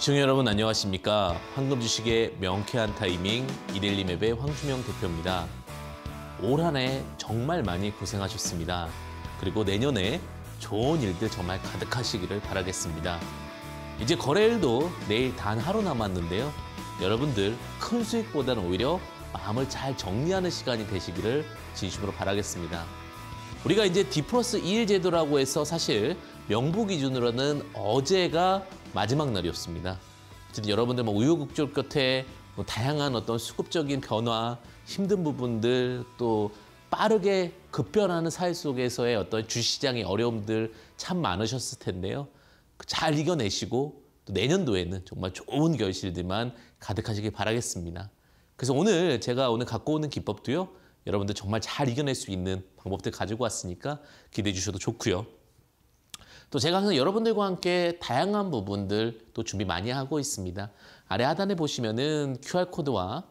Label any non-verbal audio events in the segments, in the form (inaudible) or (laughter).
시청자 여러분 안녕하십니까? 황금 주식의 명쾌한 타이밍 이데일리 맵의 황주명 대표입니다. 올 한 해 정말 많이 고생하셨습니다. 그리고 내년에 좋은 일들 정말 가득하시기를 바라겠습니다. 이제 거래일도 내일 단 하루 남았는데요. 여러분들 큰 수익보다는 오히려 마음을 잘 정리하는 시간이 되시기를 진심으로 바라겠습니다. 우리가 이제 D 플러스 2일 제도라고 해서 사실 명부 기준으로는 어제가 마지막 날이었습니다. 어쨌든 여러분들 뭐 우유곡절 끝에 뭐 다양한 어떤 수급적인 변화, 힘든 부분들 또 빠르게 급변하는 사회 속에서의 어떤 주시장의 어려움들 참 많으셨을 텐데요. 잘 이겨내시고 또 내년도에는 정말 좋은 결실들만 가득하시길 바라겠습니다. 그래서 오늘 제가 오늘 갖고 오는 기법도요. 여러분들 정말 잘 이겨낼 수 있는 방법들 가지고 왔으니까 기대해 주셔도 좋고요. 또 제가 항상 여러분들과 함께 다양한 부분들 또 준비 많이 하고 있습니다. 아래 하단에 보시면은 QR코드와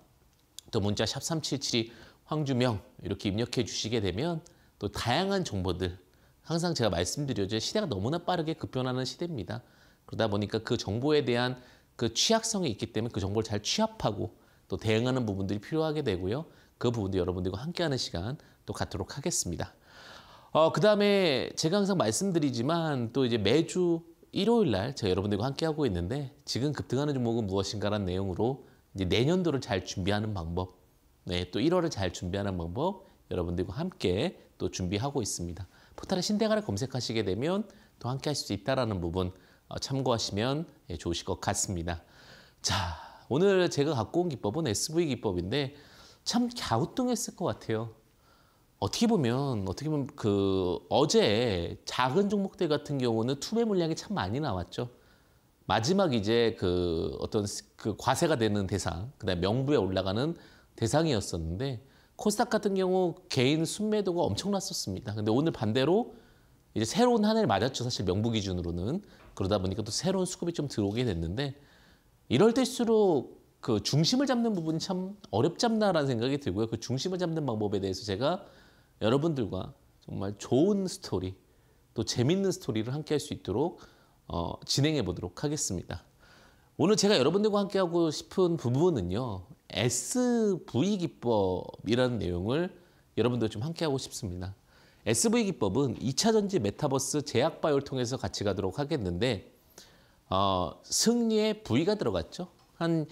또 문자 샵3772 황주명 이렇게 입력해 주시게 되면 또 다양한 정보들 항상 제가 말씀드려죠. 시대가 너무나 빠르게 급변하는 시대입니다. 그러다 보니까 그 정보에 대한 그 취약성이 있기 때문에 그 정보를 잘 취합하고 또 대응하는 부분들이 필요하게 되고요. 그 부분도 여러분들과 함께하는 시간 또 갖도록 하겠습니다. 어, 그 다음에 제가 항상 말씀드리지만 또 이제 매주 일요일 날 제가 여러분들과 함께 하고 있는데 지금 급등하는 종목은 무엇인가라는 내용으로 이제 내년도를 잘 준비하는 방법, 네, 또 1월을 잘 준비하는 방법 여러분들과 함께 또 준비하고 있습니다. 포털에 신대가를 검색하시게 되면 또 함께 하실 수 있다라는 부분 어, 참고하시면 예, 좋으실 것 같습니다. 자, 오늘 제가 갖고 온 기법은 SV 기법인데 참 갸우뚱했을 것 같아요. 어떻게 보면 어떻게 보면 그 어제 작은 종목들 같은 경우는 투매 물량이 참 많이 나왔죠. 마지막 이제 그 어떤 그 과세가 되는 대상, 그다음 명부에 올라가는 대상이었었는데 코스닥 같은 경우 개인 순매도가 엄청났었습니다. 근데 오늘 반대로 이제 새로운 한 해를 맞았죠. 사실 명부 기준으로는 그러다 보니까 또 새로운 수급이 좀 들어오게 됐는데 이럴 때일수록 그 중심을 잡는 부분이 참 어렵지 않나라는 생각이 들고요. 그 중심을 잡는 방법에 대해서 제가 여러분들과 정말 좋은 스토리 또 재밌는 스토리를 함께 할 수 있도록 어, 진행해 보도록 하겠습니다. 오늘 제가 여러분들과 함께 하고 싶은 부분은요. SV 기법이라는 내용을 여러분들 좀 함께 하고 싶습니다. SV 기법은 2차전지 메타버스 제약 바이오를 통해서 같이 가도록 하겠는데 어, 승리의 V가 들어갔죠. 한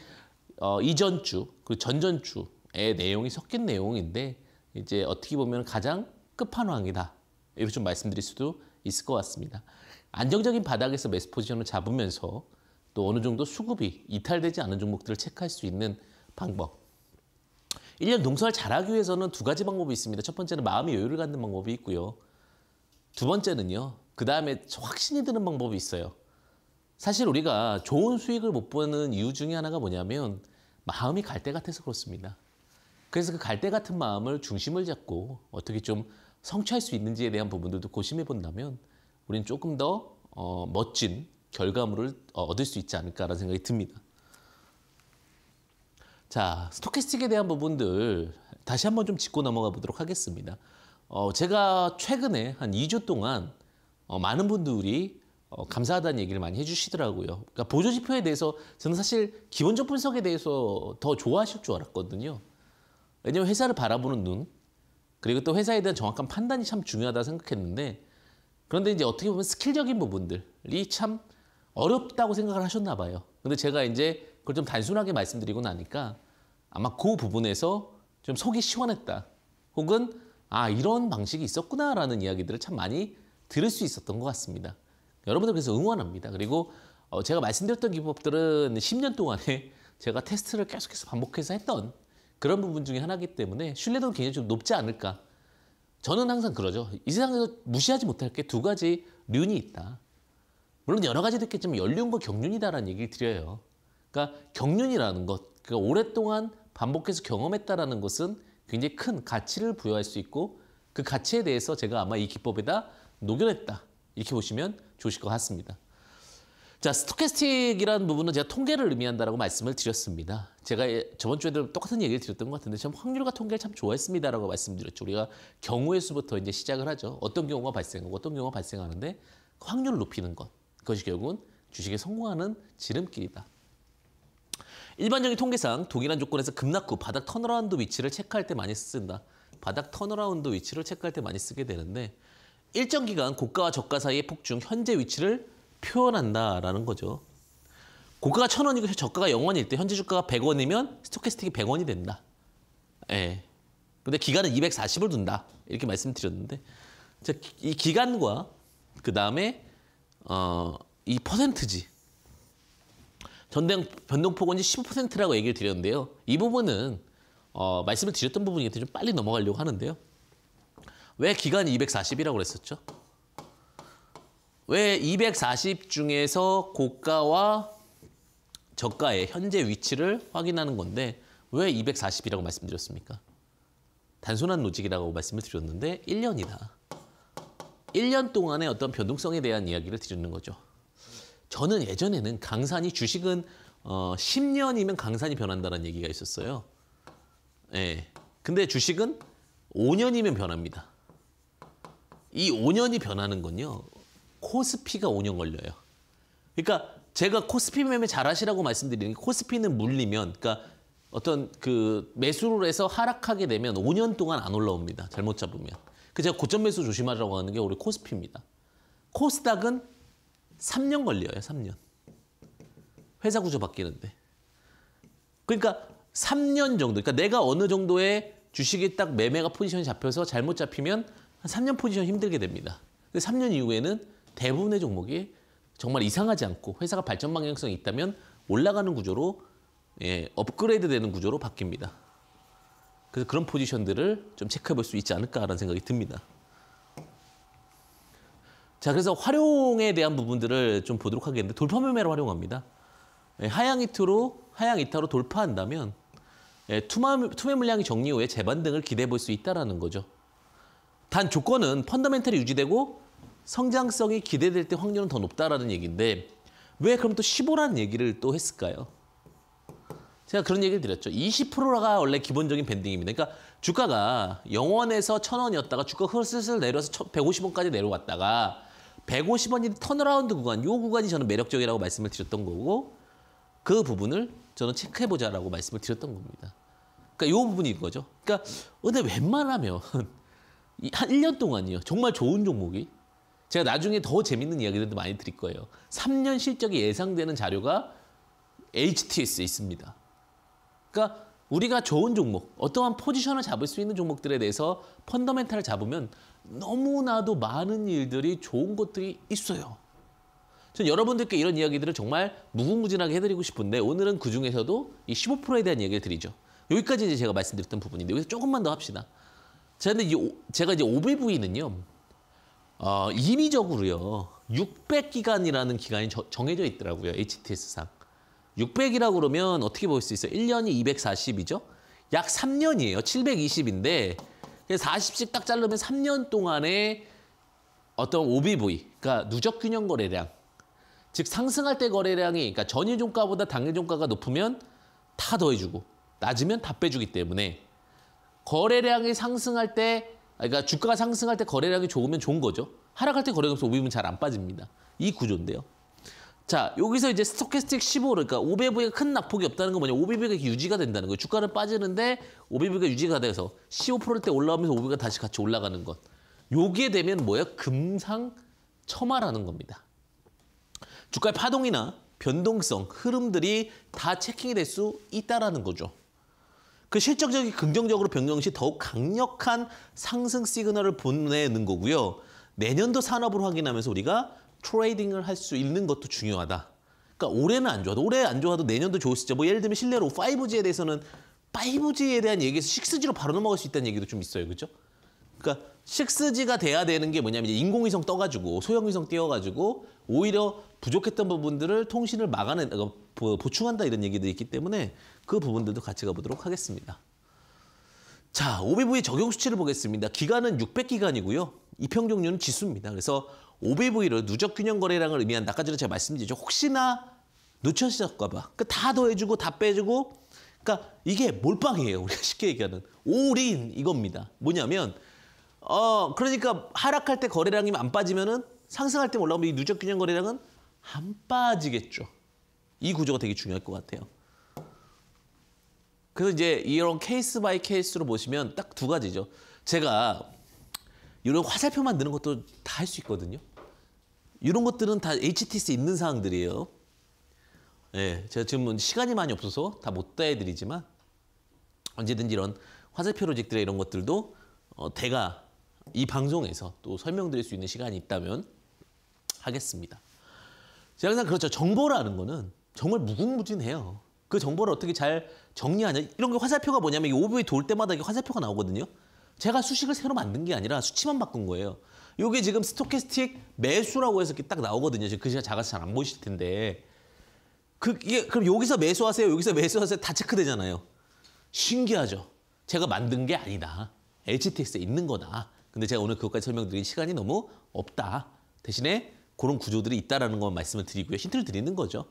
어, 이전 주, 그 전전 주의 내용이 섞인 내용인데 이제 어떻게 보면 가장 끝판왕이다. 이렇게 좀 말씀드릴 수도 있을 것 같습니다. 안정적인 바닥에서 매수 포지션을 잡으면서 또 어느 정도 수급이 이탈되지 않은 종목들을 체크할 수 있는 방법. 1년 농사를 잘하기 위해서는 두 가지 방법이 있습니다. 첫 번째는 마음의 여유를 갖는 방법이 있고요. 두 번째는요. 그 다음에 확신이 드는 방법이 있어요. 사실 우리가 좋은 수익을 못 보는 이유 중에 하나가 뭐냐면 마음이 갈 때 같아서 그렇습니다. 그래서 그 갈대 같은 마음을 중심을 잡고 어떻게 좀 성취할 수 있는지에 대한 부분들도 고심해 본다면 우린 조금 더 어, 멋진 결과물을 어, 얻을 수 있지 않을까라는 생각이 듭니다. 자, 스토캐스틱에 대한 부분들 다시 한번 좀 짚고 넘어가 보도록 하겠습니다. 어, 제가 최근에 한 2주 동안 어, 많은 분들이 어, 감사하다는 얘기를 많이 해주시더라고요. 그러니까 보조지표에 대해서 저는 사실 기본적 분석에 대해서 더 좋아하실 줄 알았거든요. 왜냐면 회사를 바라보는 눈 그리고 또 회사에 대한 정확한 판단이 참 중요하다 생각했는데 그런데 이제 어떻게 보면 스킬적인 부분들이 참 어렵다고 생각을 하셨나 봐요. 근데 제가 이제 그걸 좀 단순하게 말씀드리고 나니까 아마 그 부분에서 좀 속이 시원했다. 혹은 아 이런 방식이 있었구나라는 이야기들을 참 많이 들을 수 있었던 것 같습니다. 여러분들 그래서 응원합니다. 그리고 어, 제가 말씀드렸던 기법들은 10년 동안에 제가 테스트를 계속해서 반복해서 했던 그런 부분 중에 하나이기 때문에 신뢰도는 굉장히 좀 높지 않을까. 저는 항상 그러죠. 이 세상에서 무시하지 못할 게 두 가지 륜이 있다. 물론 여러 가지도 있겠지만 연륜과 경륜이다라는 얘기를 드려요. 그러니까 경륜이라는 것, 그러니까 오랫동안 반복해서 경험했다라는 것은 굉장히 큰 가치를 부여할 수 있고 그 가치에 대해서 제가 아마 이 기법에다 녹여냈다. 이렇게 보시면 좋으실 것 같습니다. 자, 스토캐스틱이라는 부분은 제가 통계를 의미한다라고 말씀을 드렸습니다. 제가 예, 저번 주에도 똑같은 얘기를 드렸던 것 같은데 참 확률과 통계를 참 좋아했습니다라고 말씀드렸죠. 우리가 경우의 수부터 이제 시작을 하죠. 어떤 경우가 발생하고 어떤 경우가 발생하는데 그 확률 을 높이는 것. 그것이 결국은 주식에 성공하는 지름길이다. 일반적인 통계상 동일한 조건에서 급락 후 바닥 턴어라운드 위치를 체크할 때 많이 쓴다. 바닥 턴어라운드 위치를 체크할 때 많이 쓰게 되는데 일정 기간 고가와 저가 사이의 폭 중 현재 위치를 표현한다라는 거죠. 고가가 천원이고 저가가 영원일때 현재 주가가 백원이면 스토캐스틱이 백원이 된다. 예. 근데 기간은 이백사을 둔다. 이렇게 말씀드렸는데 이 기간과 그다음에 어이 퍼센트지 전당 변동폭원이 십라고 얘기를 드렸는데요. 이 부분은 어 말씀을 드렸던 부분이기 때문에 좀 빨리 넘어가려고 하는데요. 왜 기간이 이백사이라고 그랬었죠? 왜240 중에서 고가와 저가의 현재 위치를 확인하는 건데 왜 240이라고 말씀드렸습니까? 단순한 로직이라고 말씀을 드렸는데 1년이다. 1년 동안의 어떤 변동성에 대한 이야기를 드리는 거죠. 저는 예전에는 강산이 주식은 어, 10년이면 강산이 변한다는 얘기가 있었어요. 예. 근데 주식은 5년이면 변합니다. 이 5년이 변하는 건요. 코스피가 5년 걸려요. 그러니까 제가 코스피 매매 잘하시라고 말씀드리는 게 코스피는 물리면 그러니까 어떤 그 매수를 해서 하락하게 되면 5년 동안 안 올라옵니다. 잘못 잡으면. 그 제가 고점 매수 조심하라고 하는 게 우리 코스피입니다. 코스닥은 3년 걸려요. 3년. 회사 구조 바뀌는데. 그러니까 3년 정도. 그러니까 내가 어느 정도의 주식이 딱 매매가 포지션이 잡혀서 잘못 잡히면 한 3년 포지션 힘들게 됩니다. 근데 3년 이후에는 대부분의 종목이 정말 이상하지 않고 회사가 발전 방향성이 있다면 올라가는 구조로 예, 업그레이드 되는 구조로 바뀝니다. 그래서 그런 포지션들을 좀 체크해 볼 수 있지 않을까라는 생각이 듭니다. 자, 그래서 활용에 대한 부분들을 좀 보도록 하겠는데 돌파 매매를 활용합니다. 예, 하향 이투로 하향 이타로 돌파한다면 예, 투마, 투매 물량이 정리 후에 재반등을 기대해 볼 수있다라 거죠. 단 조건은 펀더멘털이 유지되고 성장성이 기대될 때 확률은 더 높다라는 얘기인데 왜 그럼 또 15라는 얘기를 또 했을까요? 제가 그런 얘기를 드렸죠. 20%가 원래 기본적인 밴딩입니다. 그러니까 주가가 0원에서 1000원이었다가 주가 흐슬슬 내려서 150원까지 내려왔다가 150원이 턴어라운드 구간, 이 구간이 저는 매력적이라고 말씀을 드렸던 거고 그 부분을 저는 체크해보자라고 말씀을 드렸던 겁니다. 그러니까 이 부분이 이거죠. 그러니까 근데 웬만하면 (laughs) 한 1년 동안이요. 정말 좋은 종목이 제가 나중에 더 재밌는 이야기들도 많이 드릴 거예요. 3년 실적이 예상되는 자료가 HTS에 있습니다. 그러니까 우리가 좋은 종목, 어떠한 포지션을 잡을 수 있는 종목들에 대해서 펀더멘탈을 잡으면 너무나도 많은 일들이 좋은 것들이 있어요. 전 여러분들께 이런 이야기들을 정말 무궁무진하게 해드리고 싶은데 오늘은 그중에서도 이 15%에 대한 이야기를 드리죠. 여기까지 이제 제가 말씀드렸던 부분인데 여기서 조금만 더 합시다. 제가, 이제 오, 제가 이제 오베부인은요. 어, 임의적으로요 600기간이라는 기간이 저, 정해져 있더라고요. HTS상. 600이라고 그러면 어떻게 볼 수 있어요? 1년이 240이죠? 약 3년이에요. 720인데 40씩 딱 자르면 3년 동안에 어떤 OBV, 그러니까 누적 균형 거래량, 즉 상승할 때 거래량이 그러니까 전일 종가보다 당일 종가가 높으면 다 더해주고 낮으면 다 빼주기 때문에 거래량이 상승할 때 그러니까 주가가 상승할 때 거래량이 좋으면 좋은 거죠. 하락할 때 거래량이 없으면 잘 안 빠집니다. 이 구조인데요. 자, 여기서 이제 스토캐스틱 15, 그러니까 500V가 큰 낙폭이 없다는 건 뭐냐? 500V가 유지가 된다는 거예요. 주가는 빠지는데 500V가 유지가 돼서 15%일 때 올라오면서 500V가 다시 같이 올라가는 것. 요게 되면 뭐예요? 금상첨화라는 겁니다. 주가의 파동이나 변동성, 흐름들이 다 체킹이 될 수 있다라는 거죠. 그 실적적인 긍정적으로 변경 시 더욱 강력한 상승 시그널을 보내는 거고요. 내년도 산업을 확인하면서 우리가 트레이딩을 할 수 있는 것도 중요하다. 그러니까 올해는 안 좋아도 올해 안 좋아도 내년도 좋을 수 있죠. 뭐 예를 들면 실내로 5G에 대해서는 5G에 대한 얘기에서 6G로 바로 넘어갈 수 있다는 얘기도 좀 있어요. 그죠? 그러니까 6G가 돼야 되는 게 뭐냐면 이제 인공위성 떠가지고 소형위성 띄어가지고 오히려 부족했던 부분들을 통신을 막아낸 그러니까 보충한다 이런 얘기도 있기 때문에 그 부분들도 같이 가보도록 하겠습니다. 자, 오비브의 적용 수치를 보겠습니다. 기간은 600기간이고요. 이평종류는 지수입니다. 그래서 오비브이를 누적 균형 거래량을 의미한다. 아까 전에 제가 말씀드렸죠. 혹시나 놓쳐을까 봐. 그러니까 다 더해주고 다 빼주고 그러니까 이게 몰빵이에요. 우리가 쉽게 얘기하는 올인 이겁니다. 뭐냐면 어 그러니까 하락할 때 거래량이 안 빠지면은 상승할 때 올라오면 이 누적 균형 거래량은 안 빠지겠죠. 이 구조가 되게 중요할 것 같아요. 그래서 이제 이런 케이스 바이 케이스로 보시면 딱 두 가지죠. 제가 이런 화살표 만드는 것도 다 할 수 있거든요. 이런 것들은 다 HTC 있는 사항들이에요. 예, 네, 제가 지금 뭐 시간이 많이 없어서 다 못 다해드리지만 언제든지 이런 화살표 로직들의 이런 것들도 어, 대가 이 방송에서 또 설명드릴 수 있는 시간이 있다면 하겠습니다. 제가 항상 그렇죠. 정보라는 거는 정말 무궁무진해요. 그 정보를 어떻게 잘 정리하냐. 이런 게 화살표가 뭐냐면 이오브이돌 때마다 이게 화살표가 나오거든요. 제가 수식을 새로 만든 게 아니라 수치만 바꾼 거예요. 이게 지금 스토캐스틱 매수라고 해서 이렇게 딱 나오거든요. 지금 글씨가 작아서 잘안 보이실 텐데. 그, 이게, 그럼 여기서 매수하세요, 여기서 매수하세요 다 체크되잖아요. 신기하죠. 제가 만든 게 아니다. HTX에 있는 거다. 근데 제가 오늘 그것까지 설명드린 시간이 너무 없다. 대신에 그런 구조들이 있다라는 건 말씀을 드리고요. 힌트를 드리는 거죠.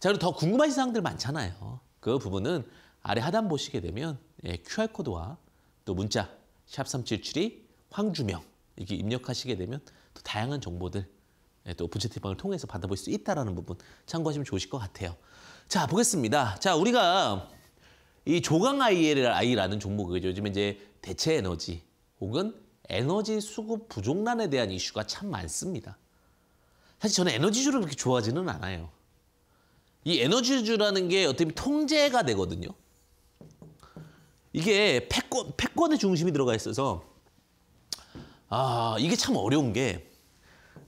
자, 그리고 더 궁금하신 사항들 많잖아요. 그 부분은 아래 하단 보시게 되면 예, QR코드와 또 문자 샵 3772 황주명 이렇게 입력하시게 되면 또 다양한 정보들 예, 또부픈 채팅방을 통해서 받아볼 수 있다는 부분 참고하시면 좋으실 것 같아요. 자, 보겠습니다. 자, 우리가 이 조강 ILI라는 종목이 죠 요즘에 이제 대체 에너지 혹은 에너지 수급 부족난에 대한 이슈가 참 많습니다. 사실 저는 에너지주를 그렇게 좋아하지는 않아요. 이 에너지주라는 게 어떻게 보면 통제가 되거든요. 이게 패권, 패권의 중심이 들어가 있어서 아 이게 참 어려운 게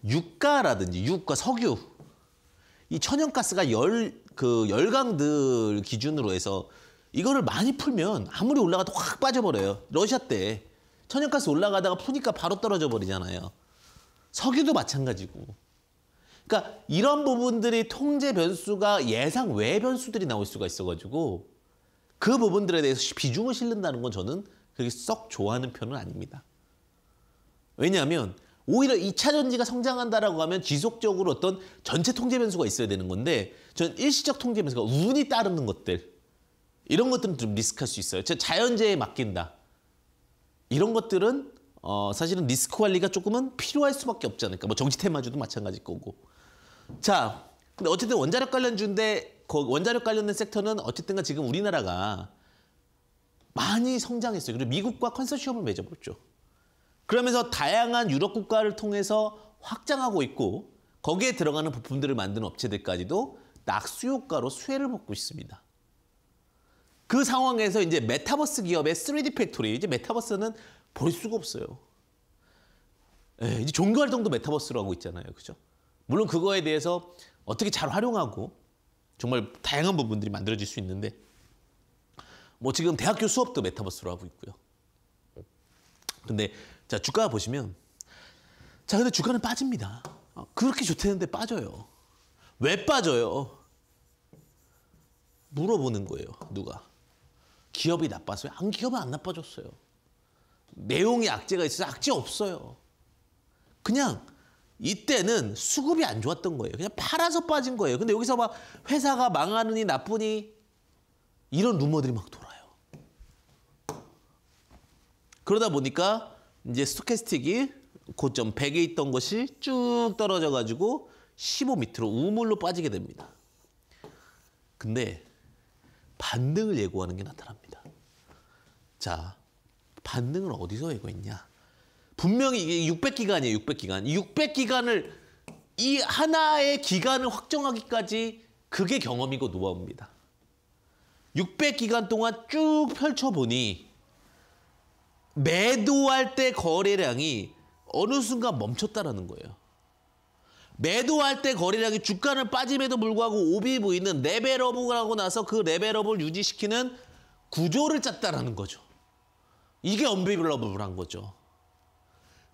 유가라든지 유가, 석유 이 천연가스가 열, 그 열강들 기준으로 해서 이거를 많이 풀면 아무리 올라가도 확 빠져버려요. 러시아 때 천연가스 올라가다가 푸니까 바로 떨어져 버리잖아요. 석유도 마찬가지고. 그러니까 이런 부분들이 통제 변수가 예상 외 변수들이 나올 수가 있어가지고 그 부분들에 대해서 비중을 실른다는 건 저는 그렇게 썩 좋아하는 편은 아닙니다. 왜냐하면 오히려 이차 전지가 성장한다라고 하면 지속적으로 어떤 전체 통제 변수가 있어야 되는 건데 전 일시적 통제 변수가 운이 따르는 것들 이런 것들은 좀 리스크할 수 있어요. 자연재해에 맡긴다. 이런 것들은 어, 사실은 리스크 관리가 조금은 필요할 수밖에 없지 않을까. 뭐 정치 테마주도 마찬가지일 거고. 자, 근데 어쨌든 원자력 관련주인데 원자력 관련된 섹터는 어쨌든가 지금 우리나라가 많이 성장했어요. 그리고 미국과 컨소시엄을 맺어버렸죠. 그러면서 다양한 유럽 국가를 통해서 확장하고 있고 거기에 들어가는 부품들을 만드는 업체들까지도 낙수효과로 수혜를 받고 있습니다. 그 상황에서 이제 메타버스 기업의 3D 팩토리, 이제 메타버스는 볼 수가 없어요. 예, 이제 종교활동도 메타버스로 하고 있잖아요. 그죠? 물론 그거에 대해서 어떻게 잘 활용하고 정말 다양한 부분들이 만들어질 수 있는데 뭐 지금 대학교 수업도 메타버스로 하고 있고요. 근데 자 주가 보시면 자 근데 주가는 빠집니다. 어, 그렇게 좋대는데 빠져요. 왜 빠져요? 물어보는 거예요. 누가 기업이 나빠서요안 기업은 안 나빠졌어요. 내용에 악재가 있어서 악재 없어요. 그냥 이때는 수급이 안 좋았던 거예요. 그냥 팔아서 빠진 거예요. 근데 여기서 막 회사가 망하느니 나쁘니 이런 루머들이 막 돌아요. 그러다 보니까 이제 스토캐스틱이 고점 100에 있던 것이 쭉 떨어져 가지고 15밑로 우물로 빠지게 됩니다. 근데 반등을 예고하는 게 나타납니다. 자, 반등을 어디서 예고했냐? 분명히 이게 600기간이에요. 600기간. 600기간을 이 하나의 기간을 확정하기까지 그게 경험이고 노하우입니다. 600기간 동안 쭉 펼쳐보니 매도할 때 거래량이 어느 순간 멈췄다라는 거예요. 매도할 때 거래량이 주가는 빠짐에도 불구하고 오 o 보이는 레벨업을 하고 나서 그 레벨업을 유지시키는 구조를 짰다라는 거죠. 이게 언베이블러블한 거죠.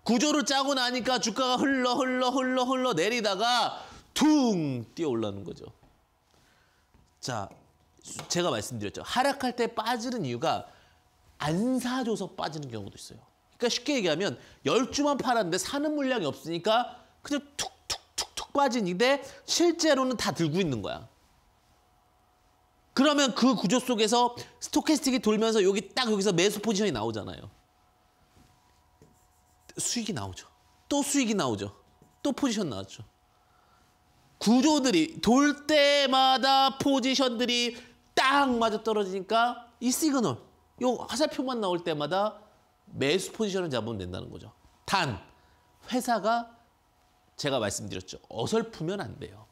구조를 짜고 나니까 주가가 흘러 흘러 흘러 흘러 내리다가 퉁 뛰어 올라오는 거죠. 자, 제가 말씀드렸죠. 하락할 때 빠지는 이유가 안 사줘서 빠지는 경우도 있어요. 그러니까 쉽게 얘기하면 열주만 팔았는데 사는 물량이 없으니까 그냥 툭툭툭툭 빠지는데 실제로는 다 들고 있는 거야. 그러면 그 구조 속에서 스토캐스틱이 돌면서 여기 딱 여기서 매수 포지션이 나오잖아요. 수익이 나오죠. 또 수익이 나오죠. 또 포지션 나왔죠. 구조들이 돌 때마다 포지션들이 딱 맞아 떨어지니까 이 시그널, 이 화살표만 나올 때마다 매수 포지션을 잡으면 된다는 거죠. 단, 회사가 제가 말씀드렸죠. 어설프면 안 돼요.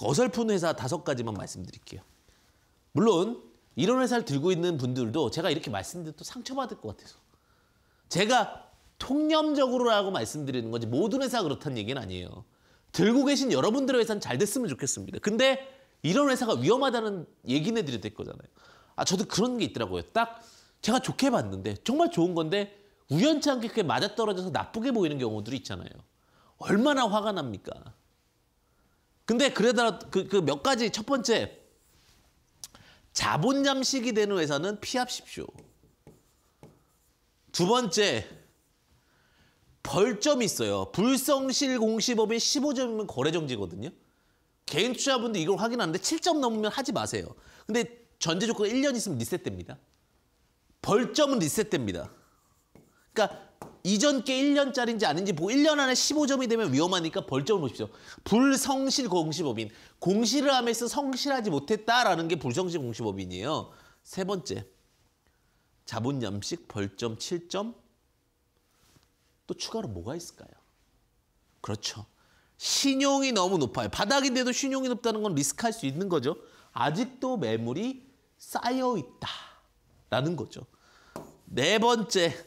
어설픈 회사 다섯 가지만 말씀드릴게요. 물론 이런 회사를 들고 있는 분들도 제가 이렇게 말씀드려도 상처받을 것 같아서 제가 통념적으로라고 말씀드리는 건지 모든 회사가 그렇다는 얘기는 아니에요. 들고 계신 여러분들의 회사는 잘 됐으면 좋겠습니다. 근데 이런 회사가 위험하다는 얘기는 해드려야 될 거잖아요. 아 저도 그런 게 있더라고요. 딱 제가 좋게 봤는데 정말 좋은 건데 우연치 않게 그게 맞아떨어져서 나쁘게 보이는 경우들이 있잖아요. 얼마나 화가 납니까? 근데 그래다 그그 몇 가지 첫 번째 자본 잠식이 되는 회사는 피합십시오. 두 번째 벌점이 있어요. 불성실 공시법위 15점이면 거래정지거든요. 개인 투자분들 이걸 확인하는데 7점 넘으면 하지 마세요. 근데 전제 조건 1년 있으면 리셋됩니다. 벌점은 리셋됩니다. 그러니까 이전 게 1년짜리인지 아닌지 보고 1년 안에 15점이 되면 위험하니까 벌점을 보십시오. 불성실 공시법인. 공시를 하면서 성실하지 못했다라는 게 불성실 공시법인이에요. 세 번째. 자본염식 벌점 7점 또 추가로 뭐가 있을까요? 그렇죠. 신용이 너무 높아요. 바닥인데도 신용이 높다는 건 리스크할 수 있는 거죠. 아직도 매물이 쌓여 있다라는 거죠. 네 번째.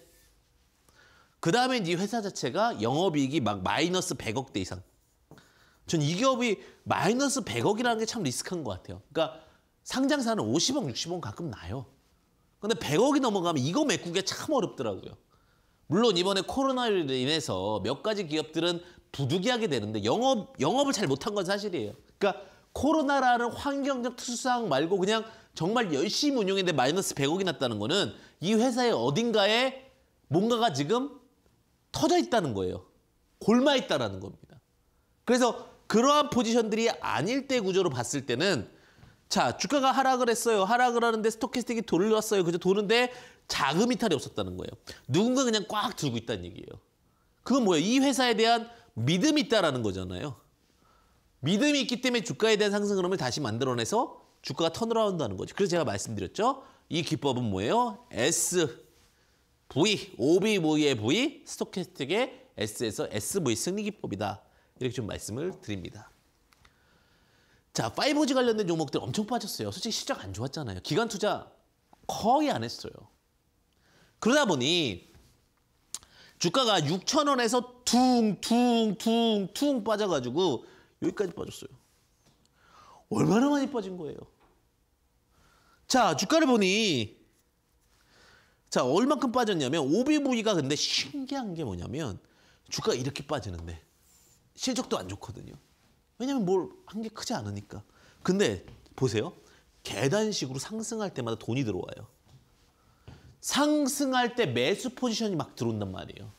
그 다음에 이 회사 자체가 영업이익이 막 마이너스 100억대 이상. 전 이 기업이 마이너스 100억이라는 게 참 리스크한 것 같아요. 그러니까 상장사는 50억, 60억 가끔 나요. 근데 100억이 넘어가면 이거 메꾸기가 참 어렵더라고요. 물론 이번에 코로나로 인해서 몇 가지 기업들은 부득이하게 되는데 영업 영업을 잘 못한 건 사실이에요. 그러니까 코로나라는 환경적 투수상 말고 그냥 정말 열심히 운영했는데 마이너스 100억이 났다는 거는 이 회사의 어딘가에 뭔가가 지금 터져 있다는 거예요. 골마 있다라는 겁니다. 그래서 그러한 포지션들이 아닐 때 구조로 봤을 때는 자 주가가 하락을 했어요. 하락을 하는데 스토캐스틱이 돌려왔어요. 그죠? 도는데 자금 이탈이 없었다는 거예요. 누군가 그냥 꽉 들고 있다는 얘기예요. 그건 뭐예요? 이 회사에 대한 믿음이 있다라는 거잖아요. 믿음이 있기 때문에 주가에 대한 상승 흐름을 다시 만들어내서 주가가 턴어라운드하는 거죠. 그래서 제가 말씀드렸죠. 이 기법은 뭐예요? S, V, OBV의 V, 스토캐스틱의 S에서 SV 승리 기법이다. 이렇게 좀 말씀을 드립니다. 자, 5G 관련된 종목들 엄청 빠졌어요. 솔직히 시작 안 좋았잖아요. 기간 투자 거의 안 했어요. 그러다 보니 주가가 6천 원에서 퉁퉁퉁퉁 빠져가지고 여기까지 빠졌어요. 얼마나 많이 빠진 거예요. 자 주가를 보니 자 얼만큼 빠졌냐면 OBV가 근데 신기한 게 뭐냐면 주가 이렇게 빠지는데 실적도 안 좋거든요. 왜냐면 뭘 한 게 크지 않으니까. 근데 보세요. 계단식으로 상승할 때마다 돈이 들어와요. 상승할 때 매수 포지션이 막 들어온단 말이에요.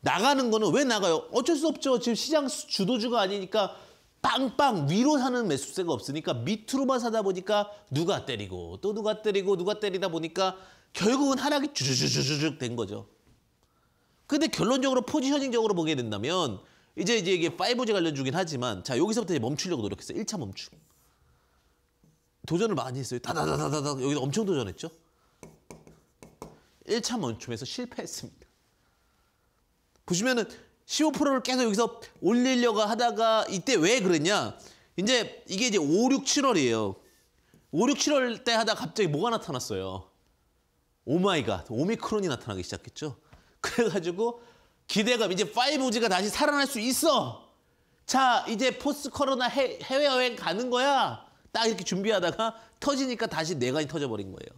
나가는 거는 왜 나가요? 어쩔 수 없죠. 지금 시장 주도주가 아니니까 빵빵 위로 사는 매수세가 없으니까 밑으로만 사다 보니까 누가 때리고 또 누가 때리고 누가 때리다 보니까 결국은 하락이 주주주주주 j 된 거죠. 근데 결론적으로 포지셔닝적으로 보게 된다면 이제 이제 이게 5G 관련주긴 하지만 자 여기서부터 이제 멈추려고 노력했어요. 1차 멈춤. 도전을 많이 했어요. 다다다다다 여기서 엄청 도전했죠. 1차 멈춤에서 실패했습니다. 보시면은 15%를 계속 여기서 올리려고 하다가 이때 왜 그랬냐? 이제 이게 이제 5, 6, 7월이에요. 5, 6, 7월 때 하다 갑자기 뭐가 나타났어요? 오마이갓, 오미크론이 나타나기 시작했죠. 그래가지고 기대감, 이제 5G가 다시 살아날 수 있어! 자, 이제 포스 트 코로나 해외여행 가는 거야! 딱 이렇게 준비하다가 터지니까 다시 내관이 터져버린 거예요.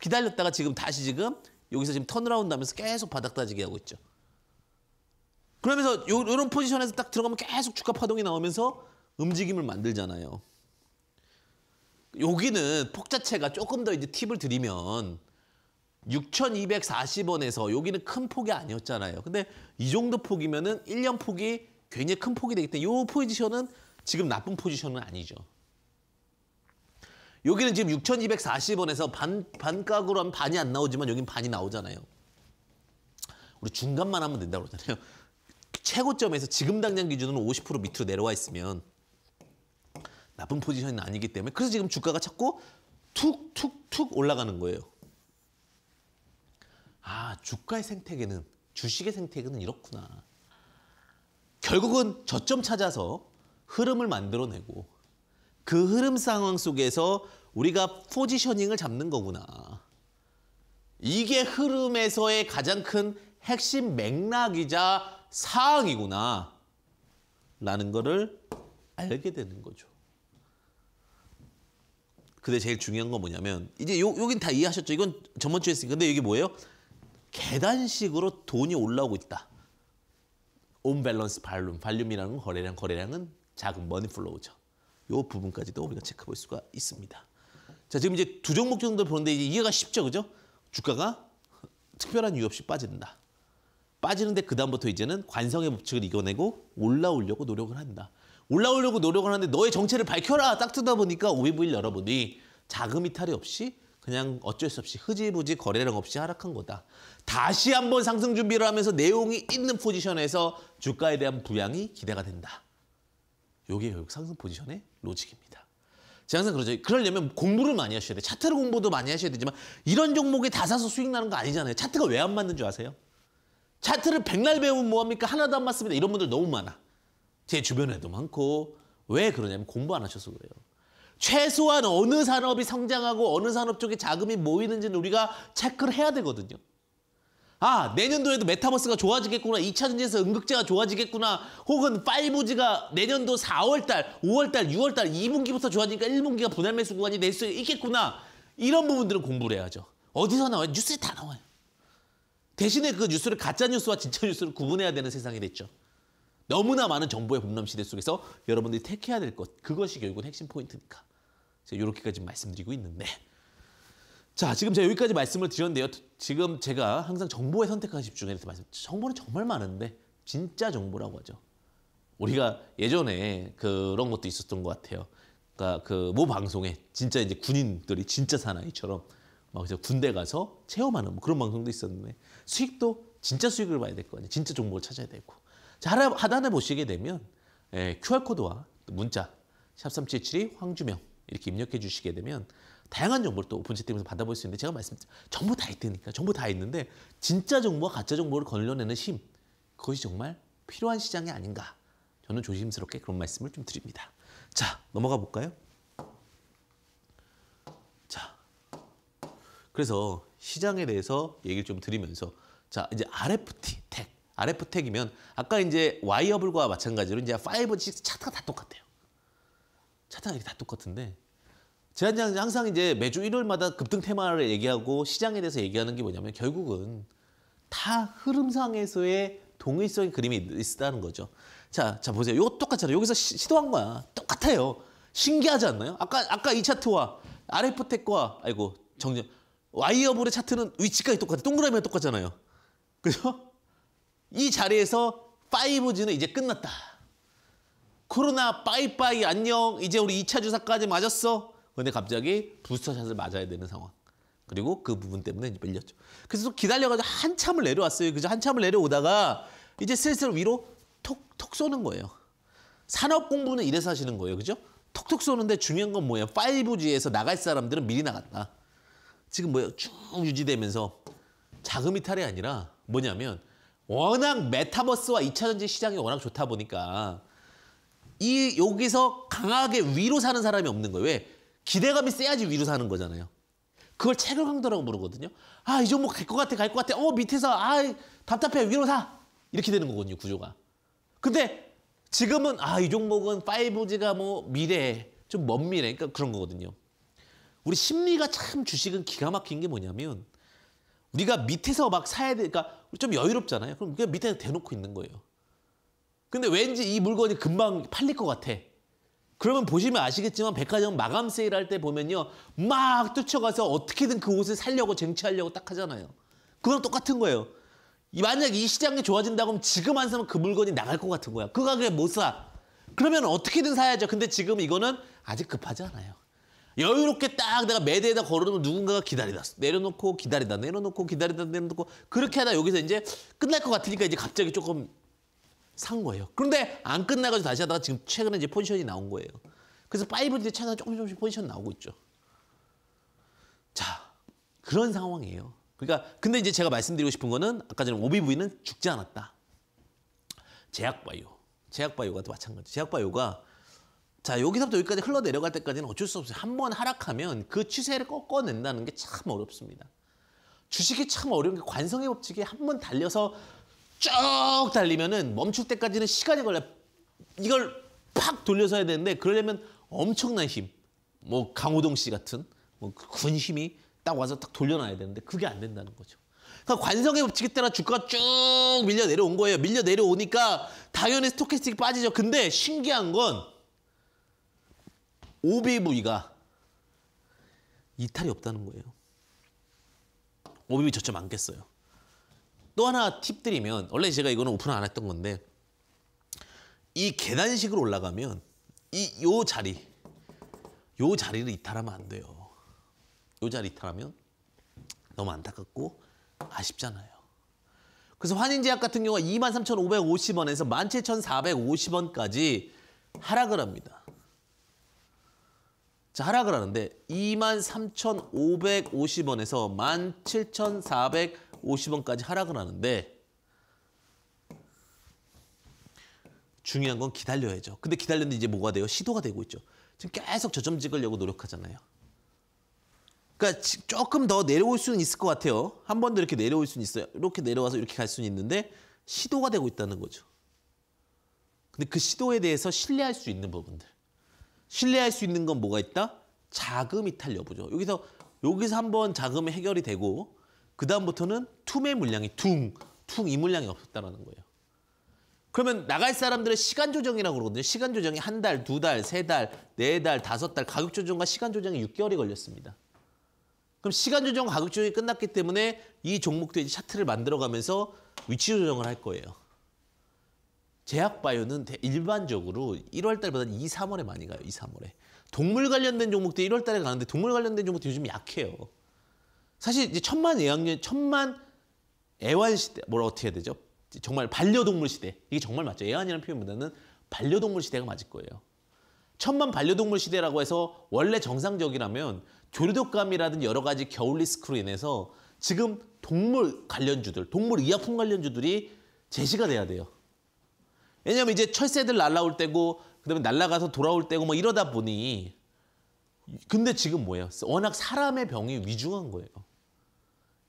기다렸다가 지금 다시 지금 여기서 지금 턴어라운드 나면서 계속 바닥 다지게 하고 있죠. 그러면서 요, 런 포지션에서 딱 들어가면 계속 주가 파동이 나오면서 움직임을 만들잖아요. 여기는 폭 자체가 조금 더 이제 팁을 드리면 6,240원에서 여기는 큰 폭이 아니었잖아요. 근데 이 정도 폭이면은 1년 폭이 굉장히 큰 폭이 되기 때문에 이 포지션은 지금 나쁜 포지션은 아니죠. 여기는 지금 6,240원에서 반, 반가구로 하면 반이 안 나오지만 여긴 반이 나오잖아요. 우리 중간만 하면 된다고 그러잖아요. 최고점에서 지금 당장 기준으로 50% 밑으로 내려와 있으면 나쁜 포지션이 아니기 때문에 그래서 지금 주가가 자꾸 툭툭툭 올라가는 거예요. 아 주가의 생태계는 주식의 생태계는 이렇구나. 결국은 저점 찾아서 흐름을 만들어내고 그 흐름 상황 속에서 우리가 포지셔닝을 잡는 거구나. 이게 흐름에서의 가장 큰 핵심 맥락이자 사항이구나. 라는 거를 알게 되는 거죠. 근데 제일 중요한 건 뭐냐면 이제 요, 여긴 다 이해하셨죠? 이건 전번 주에 했으니까 근데 이게 뭐예요? 계단식으로 돈이 올라오고 있다. 온밸런스 발룸, 발륨이라는 건 거래량, 거래량은 작은 머니 플로우죠. 요 부분까지도 우리가 체크해 볼 수가 있습니다. 자, 지금 이제 두 종목 정도 보는데 이제 이해가 쉽죠. 그죠? 주가가 특별한 이유 없이 빠진다. 빠지는데 그다음부터 이제는 관성의 법칙을 이겨내고 올라오려고 노력을 한다. 올라오려고 노력을 하는데 너의 정체를 밝혀라 딱 뜨다 보니까 오이부일 여러분이 자금 이탈이 없이 그냥 어쩔 수 없이 흐지부지 거래량 없이 하락한 거다. 다시 한번 상승 준비를 하면서 내용이 있는 포지션에서 주가에 대한 부양이 기대가 된다. 요게 결국 상승 포지션의 로직입니다. 제가 항상 그러죠. 그러려면 공부를 많이 하셔야 돼요. 차트를 공부도 많이 하셔야 되지만 이런 종목에 다 사서 수익 나는 거 아니잖아요. 차트가 왜 안 맞는 줄 아세요? 차트를 백날 배우면 뭐합니까? 하나도 안 맞습니다. 이런 분들 너무 많아. 제 주변에도 많고 왜 그러냐면 공부 안 하셔서 그래요. 최소한 어느 산업이 성장하고 어느 산업 쪽에 자금이 모이는지는 우리가 체크를 해야 되거든요. 아 내년도에도 메타버스가 좋아지겠구나 2차 전지에서 응급제가 좋아지겠구나 혹은 5G가 내년도 4월달 5월달 6월달 2분기부터 좋아지니까 1분기가 분할 매수 구간이 될 수 있겠구나 이런 부분들은 공부를 해야죠 어디서 나와요? 뉴스에 다 나와요 대신에 그 뉴스를 가짜 뉴스와 진짜 뉴스를 구분해야 되는 세상이 됐죠 너무나 많은 정보의 범람시대 속에서 여러분들이 택해야 될 것 그것이 결국은 핵심 포인트니까 제가 이렇게까지 말씀드리고 있는데 자, 지금 제가 여기까지 말씀을 드렸는데요. 지금 제가 항상 정보에 선택하는 집중에 대해서 말씀. 정보는 정말 많은데 진짜 정보라고 하죠. 우리가 예전에 그런 것도 있었던 것 같아요. 그러니까 그모 방송에 진짜 이제 군인들이 진짜 사나이처럼 막 이제 군대 가서 체험하는 뭐 그런 방송도 있었는데 수익도 진짜 수익을 봐야 될 거 아니에요. 진짜 정보를 찾아야 되고. 자, 하단에 보시게 되면 예, QR코드와 문자 샵3772 황주명 이렇게 입력해 주시게 되면 다양한 정보를 또 오픈 시스템에서 받아볼 수 있는데 제가 말씀드렸죠 전부 다 있다니까 전부 다 있는데 진짜 정보와 가짜 정보를 걸러내는 힘 그것이 정말 필요한 시장이 아닌가 저는 조심스럽게 그런 말씀을 좀 드립니다. 자 넘어가 볼까요? 자 그래서 시장에 대해서 얘기를 좀 드리면서 자 이제 RFT 택 RF 택이면 아까 이제 와이어블과 마찬가지로 이제 5, 6 차트가 다똑같아요 차트가 이렇게 다 똑같은데 제한장은 항상 이제 매주 일요일마다 급등 테마를 얘기하고 시장에 대해서 얘기하는 게 뭐냐면 결국은 다 흐름상에서의 동일성의 그림이 있다는 거죠. 자, 자 보세요. 이거 똑같잖아요. 여기서 시, 도한 거야. 똑같아요. 신기하지 않나요? 아까 아까 이 차트와 RF텍과 아이고 정전 와이어볼의 차트는 위치까지 똑같아. 동그라미가 똑같잖아요. 그죠? 이 자리에서 5G는 이제 끝났다. 코로나 빠이빠이 안녕. 이제 우리 2차 주사까지 맞았어. 근데 갑자기 부스터샷을 맞아야 되는 상황. 그리고 그 부분 때문에 이제 밀렸죠. 그래서 기다려가지고 한참을 내려왔어요. 그저 한참을 내려오다가 이제 슬슬 위로 톡톡 쏘는 거예요. 산업 공부는 이래서 하시는 거예요. 그죠? 톡톡 쏘는데 중요한 건 뭐예요? 5G에서 나갈 사람들은 미리 나갔다. 지금 뭐예요? 쭉 유지되면서 자금 이탈이 아니라 뭐냐면 워낙 메타버스와 2차 전지 시장이 워낙 좋다 보니까 이 여기서 강하게 위로 사는 사람이 없는 거예요. 왜? 기대감이 세야지 위로 사는 거잖아요. 그걸 책을 강도라고 부르거든요. 아, 이 종목 갈 것 같아, 갈 것 같아. 어, 밑에서, 아, 답답해, 위로 사. 이렇게 되는 거거든요, 구조가. 근데 지금은, 아, 이 종목은 5G가 뭐 미래, 에좀 먼 미래, 그러니까 그런 거거든요. 우리 심리가 참 주식은 기가 막힌 게 뭐냐면 우리가 밑에서 막 사야 되니까 그러니까 좀 여유롭잖아요. 그럼 그냥 밑에 대놓고 있는 거예요. 근데 왠지 이 물건이 금방 팔릴 것 같아. 그러면 보시면 아시겠지만 백화점 마감 세일할 때 보면요. 막 뛰쳐가서 어떻게든 그 옷을 살려고 쟁취하려고 딱 하잖아요. 그건 똑같은 거예요. 만약 이 시장이 좋아진다고 하면 지금 안 사면 그 물건이 나갈 것 같은 거야. 그가게에못 사. 그러면 어떻게든 사야죠. 근데 지금 이거는 아직 급하지 않아요. 여유롭게 딱 내가 매대에다 걸어놓으면 누군가가 기다리다 내려놓고 기다리다 내려놓고 기다리다 내려놓고 그렇게 하다 여기서 이제 끝날 것 같으니까 이제 갑자기 조금 산 거예요. 그런데 안 끝나가지고 다시 하다가 지금 최근에 이제 포지션이 나온 거예요. 그래서 5G도 최근에 조금 조금씩 포지션 나오고 있죠. 자, 그런 상황이에요. 그러니까 근데 이제 제가 말씀드리고 싶은 거는 아까 전에 오비부이는 죽지 않았다. 제약바이오. 제약바이오가 또 마찬가지. 제약바이오가 자 여기서부터 여기까지 흘러내려갈 때까지는 어쩔 수 없어요. 한 번 하락하면 그 추세를 꺾어낸다는 게 참 어렵습니다. 주식이 참 어려운 게 관성의 법칙에 한 번 달려서 쭉 달리면은 멈출 때까지는 시간이 걸려. 이걸 팍 돌려서 해야 되는데 그러려면 엄청난 힘. 뭐 강호동 씨 같은 뭐 군힘이 딱 와서 딱 돌려놔야 되는데 그게 안 된다는 거죠. 그러니까 관성의 법칙에 따라 주가가 쭉 밀려 내려온 거예요. 밀려 내려오니까 당연히 스토캐스틱이 빠지죠. 근데 신기한 건 OBV가 이탈이 없다는 거예요. OBV 저점 안 깼어요. 또 하나 팁 드리면 원래 제가 이거는 오픈 안 했던 건데 이 계단식으로 올라가면 이 요 자리 요 자리를 이탈하면 안 돼요. 요 자리 이탈하면 너무 안타깝고 아쉽잖아요. 그래서 환인제약 같은 경우가 23,550원에서 17,450원까지 하락을 합니다. 자, 하락을 하는데 23,550원에서 1 7 4 0 0원까지 50원까지 하락을 하는데 중요한 건 기다려야죠. 근데 기다렸는데 이제 뭐가 돼요? 시도가 되고 있죠. 지금 계속 저점 찍으려고 노력하잖아요. 그러니까 조금 더 내려올 수는 있을 것 같아요. 한 번 더 이렇게 내려올 수는 있어요. 이렇게 내려와서 이렇게 갈 수는 있는데 시도가 되고 있다는 거죠. 근데 그 시도에 대해서 신뢰할 수 있는 부분들. 신뢰할 수 있는 건 뭐가 있다? 자금 이탈 여부죠. 여기서 여기서 한번 자금이 해결이 되고 그 다음부터는 투매 물량이 퉁, 퉁이 물량이 없었다는 거예요. 그러면 나갈 사람들의 시간 조정이라고 그러거든요. 시간 조정이 한 달, 두 달, 세 달, 네 달, 다섯 달, 가격 조정과 시간 조정이 6개월이 걸렸습니다. 그럼 시간 조정, 가격 조정이 끝났기 때문에 이 종목도 이제 차트를 만들어가면서 위치 조정을 할 거예요. 제약바이오는 일반적으로 1월 달보다 2, 3월에 많이 가요. 2, 3월에. 동물 관련된 종목도 1월 달에 가는데 동물 관련된 종목도 요즘 약해요. 사실 이제 천만 애완견, 천만 애완 시대, 뭐라 어떻게 해야 되죠? 정말 반려동물 시대. 이게 정말 맞죠. 애완이라는 표현보다는 반려동물 시대가 맞을 거예요. 천만 반려동물 시대라고 해서 원래 정상적이라면 조류독감이라든지 여러 가지 겨울 리스크로 인해서 지금 동물 관련주들, 동물 의약품 관련주들이 제시가 돼야 돼요. 왜냐면 하 이제 철새들 날라올 때고 그다음에 날라가서 돌아올 때고 뭐 이러다 보니 근데 지금 뭐예요? 워낙 사람의 병이 위중한 거예요.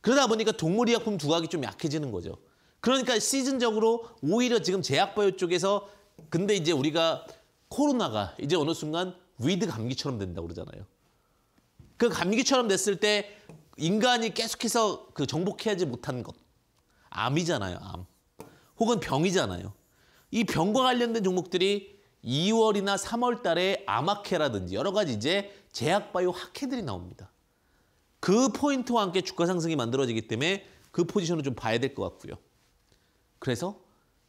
그러다 보니까 동물의약품 두각이 좀 약해지는 거죠. 그러니까 시즌적으로 오히려 지금 제약바이오 쪽에서 근데 이제 우리가 코로나가 이제 어느 순간 위드 감기처럼 된다고 그러잖아요. 그 감기처럼 됐을 때 인간이 계속해서 그 정복해야지 못한 것. 암이잖아요, 암. 혹은 병이잖아요. 이 병과 관련된 종목들이 2월이나 3월 달에 암학회라든지 여러 가지 이제 제약바이오 학회들이 나옵니다. 그 포인트와 함께 주가 상승이 만들어지기 때문에 그 포지션을 좀 봐야 될 것 같고요. 그래서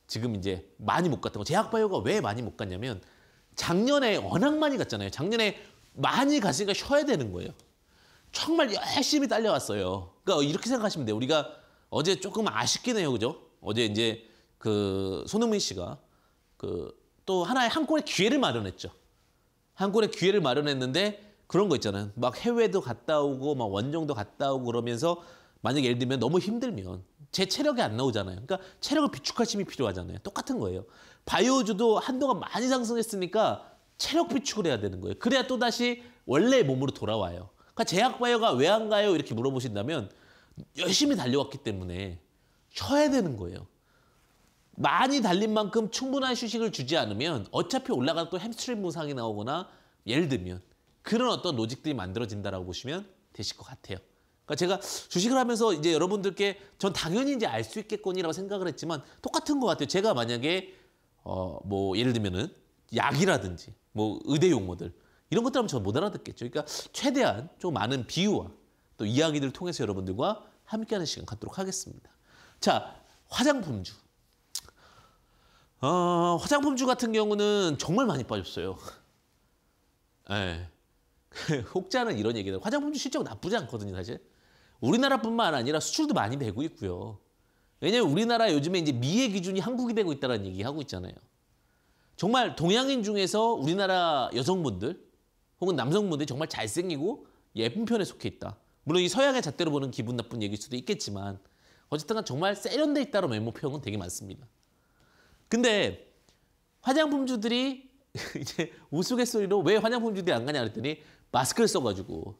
지금 이제 많이 못 갔던 거 제약바이오가 왜 많이 못 갔냐면 작년에 워낙 많이 갔잖아요. 작년에 많이 갔으니까 쉬어야 되는 거예요. 정말 열심히 딸려왔어요. 그러니까 이렇게 생각하시면 돼요. 우리가 어제 조금 아쉽긴 해요. 그죠? 어제 이제 그 손흥민 씨가 그 또 하나의 한 골의 기회를 마련했죠. 한 골의 기회를 마련했는데 그런 거 있잖아요. 막 해외도 갔다 오고 막 원정도 갔다 오고 그러면서 만약 예를 들면 너무 힘들면 제 체력이 안 나오잖아요. 그러니까 체력을 비축할 힘이 필요하잖아요. 똑같은 거예요. 바이오주도 한동안 많이 상승했으니까 체력 비축을 해야 되는 거예요. 그래야 또다시 원래 의 몸으로 돌아와요. 그러니까 제약바이오가 왜 안 가요? 이렇게 물어보신다면 열심히 달려왔기 때문에 쉬어야 되는 거예요. 많이 달린 만큼 충분한 휴식을 주지 않으면 어차피 올라가또 햄스트링 부상이 나오거나 예를 들면 그런 어떤 로직들이 만들어진다라고 보시면 되실 것 같아요. 그러니까 제가 주식을 하면서 이제 여러분들께 전 당연히 이제 알 수 있겠거니라고 생각을 했지만 똑같은 것 같아요. 제가 만약에 어뭐 예를 들면은 약이라든지 뭐 의대 용어들 이런 것들 하면 전못 알아듣겠죠. 그러니까 최대한 좀 많은 비유와 또 이야기들을 통해서 여러분들과 함께하는 시간 갖도록 하겠습니다. 자, 화장품주. 어, 화장품주 같은 경우는 정말 많이 빠졌어요. 예. 네. (laughs) 혹자는 이런 얘기를 화장품도 실적로 나쁘지 않거든요 사실. 우리나라뿐만 아니라 수출도 많이 되고 있고요. 왜냐면 우리나라 요즘에 이제 미의 기준이 한국이 되고 있다는 얘기 하고 있잖아요. 정말 동양인 중에서 우리나라 여성분들 혹은 남성분들이 정말 잘생기고 예쁜 편에 속해 있다. 물론 이 서양의 잣대로 보는 기분 나쁜 얘기일 수도 있겠지만 어쨌든 간 정말 세련돼 있다는 외모 현은 되게 많습니다. 근데 화장품주들이 (laughs) 이제 우스갯소리로 왜 화장품주들이 안 가냐 그랬더니 마스크를 써가지고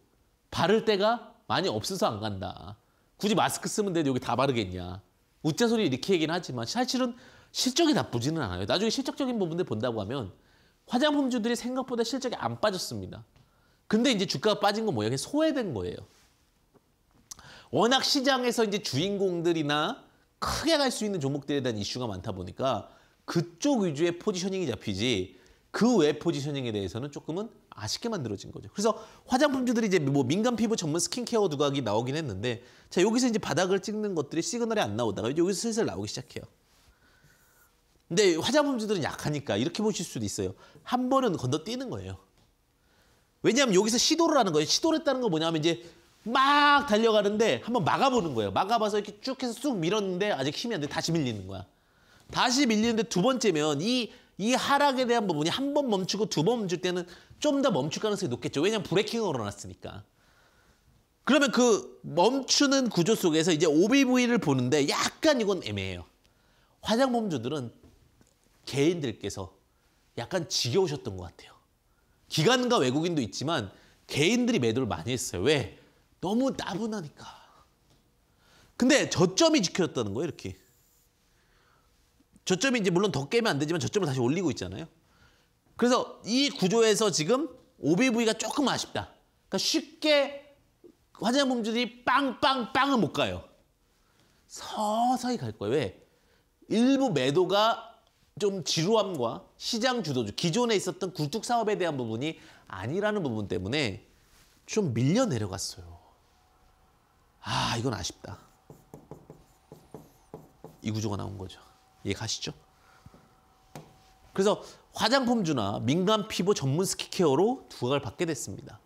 바를 때가 많이 없어서 안 간다. 굳이 마스크 쓰면 돼 여기 다 바르겠냐. 우짜소리 이렇게 얘기는 하지만 사실은 실적이 나쁘지는 않아요. 나중에 실적적인 부분들 본다고 하면 화장품주들이 생각보다 실적이 안 빠졌습니다. 근데 이제 주가가 빠진 건 뭐예요? 그냥 소외된 거예요. 워낙 시장에서 이제 주인공들이나 크게 갈 수 있는 종목들에 대한 이슈가 많다 보니까 그쪽 위주의 포지셔닝이 잡히지 그 외 포지셔닝에 대해서는 조금은 아쉽게 만들어진 거죠. 그래서 화장품주들이 이제 뭐 민감 피부 전문 스킨케어 두각이 나오긴 했는데 자 여기서 이제 바닥을 찍는 것들이 시그널이 안 나오다가 이제 여기서 슬슬 나오기 시작해요. 근데 화장품주들은 약하니까 이렇게 보실 수도 있어요. 한 번은 건너뛰는 거예요. 왜냐하면 여기서 시도를 하는 거예요. 시도를 했다는 건 뭐냐면 이제 막 달려가는데 한번 막아보는 거예요. 막아봐서 이렇게 쭉 해서 쑥 밀었는데 아직 힘이 안 돼. 다시 밀리는 거야. 다시 밀리는데 두 번째면 이이 하락에 대한 부분이 한 번 멈추고 두 번 멈출 때는 좀 더 멈출 가능성이 높겠죠. 왜냐하면 브레이킹을 걸어놨으니까. 그러면 그 멈추는 구조 속에서 이제 OBV를 보는데 약간 이건 애매해요. 화장범주들은 개인들께서 약간 지겨우셨던 것 같아요. 기관과 외국인도 있지만 개인들이 매도를 많이 했어요. 왜? 너무 따분하니까. 근데 저점이 지켜졌다는 거예요, 이렇게. 저점이 이제 물론 더 깨면 안 되지만 저점을 다시 올리고 있잖아요. 그래서 이 구조에서 지금 OBV가 조금 아쉽다. 그러니까 쉽게 화장품들이 빵빵빵을 못 가요. 서서히 갈 거예요. 왜? 일부 매도가 좀 지루함과 시장 주도주, 기존에 있었던 굴뚝 사업에 대한 부분이 아니라는 부분 때문에 좀 밀려 내려갔어요. 아, 이건 아쉽다. 이 구조가 나온 거죠. 이해가시죠? 그래서 화장품주나 민감 피부 전문 스킨케어로 두각을 받게 됐습니다.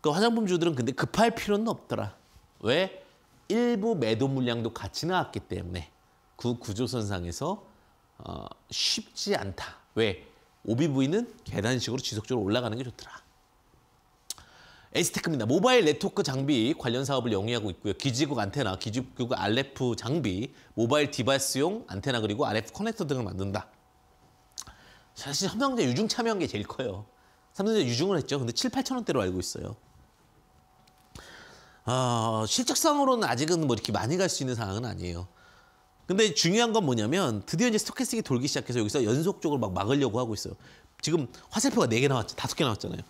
그 화장품주들은 근데 급할 필요는 없더라. 왜? 일부 매도 물량도 같이 나왔기 때문에 그 구조선상에서 어, 쉽지 않다. 왜? 오비 부위는 계단식으로 지속적으로 올라가는 게 좋더라. 에스테크입니다. 모바일 네트워크 장비 관련 사업을 영위하고 있고요. 기지국 안테나, 기지국 RF 장비, 모바일 디바이스용 안테나 그리고 RF 커넥터 등을 만든다. 사실 삼성전자 유중 참여한 게 제일 커요. 삼성전자 유중을 했죠. 근데 7, 8천 원대로 알고 있어요. 어, 실적상으로는 아직은 뭐 이렇게 많이 갈 수 있는 상황은 아니에요. 근데 중요한 건 뭐냐면 드디어 이제 스토캐스틱이 돌기 시작해서 여기서 연속적으로 막 막으려고 하고 있어요. 지금 화살표가 4개 나왔죠. 5개 나왔잖아요.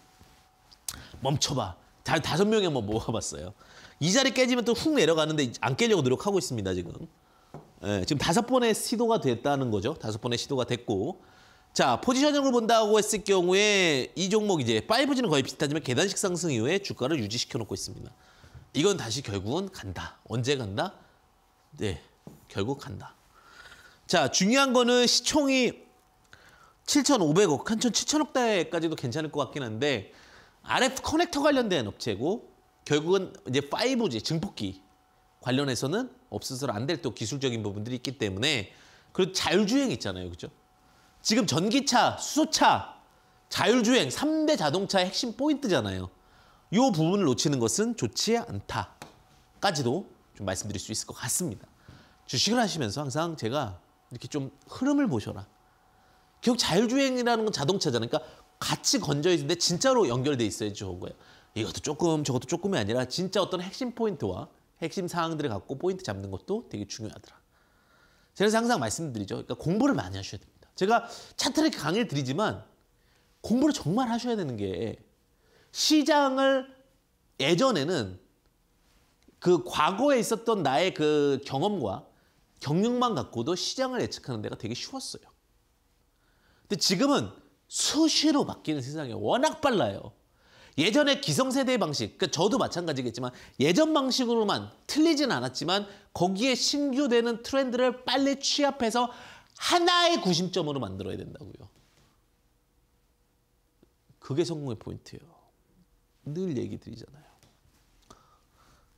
멈춰봐. 다, 다섯 명이 한번 뭐 모아봤어요. 이 자리 깨지면 또 훅 내려가는데 안 깨려고 노력하고 있습니다, 지금. 예, 지금 다섯 번의 시도가 됐다는 거죠. 다섯 번의 시도가 됐고. 자, 포지션형을 본다고 했을 경우에 이 종목 이제 5G는 거의 비슷하지만 계단식 상승 이후에 주가를 유지시켜 놓고 있습니다. 이건 다시 결국은 간다. 언제 간다? 네, 결국 간다. 자, 중요한 거는 시총이 7,500억, 한 1,700억대까지도 괜찮을 것 같긴 한데 RF 커넥터 관련된 업체고 결국은 이제 5G 증폭기 관련해서는 없어서는 안 될 또 기술적인 부분들이 있기 때문에 그리고 자율주행 있잖아요. 그죠? 지금 전기차, 수소차, 자율주행 3대 자동차의 핵심 포인트잖아요. 이 부분을 놓치는 것은 좋지 않다까지도 좀 말씀드릴 수 있을 것 같습니다. 주식을 하시면서 항상 제가 이렇게 좀 흐름을 보셔라. 결국 자율주행이라는 건 자동차잖아요. 그러니까 같이 건져 있는데 진짜로 연결돼 있어야지 좋은 거예요. 이것도 조금 저것도 조금이 아니라 진짜 어떤 핵심 포인트와 핵심 사항들을 갖고 포인트 잡는 것도 되게 중요하더라. 그래 항상 말씀드리죠. 그러니까 공부를 많이 하셔야 됩니다. 제가 차트를 강의를 드리지만 공부를 정말 하셔야 되는 게 시장을 예전에는 그 과거에 있었던 나의 그 경험과 경력만 갖고도 시장을 예측하는 데가 되게 쉬웠어요. 근데 지금은 수시로 바뀌는 세상이 워낙 빨라요. 예전에 기성세대 방식, 그러니까 저도 마찬가지겠지만 예전 방식으로만 틀리진 않았지만 거기에 신규되는 트렌드를 빨리 취합해서 하나의 구심점으로 만들어야 된다고요. 그게 성공의 포인트예요. 늘 얘기 드리잖아요.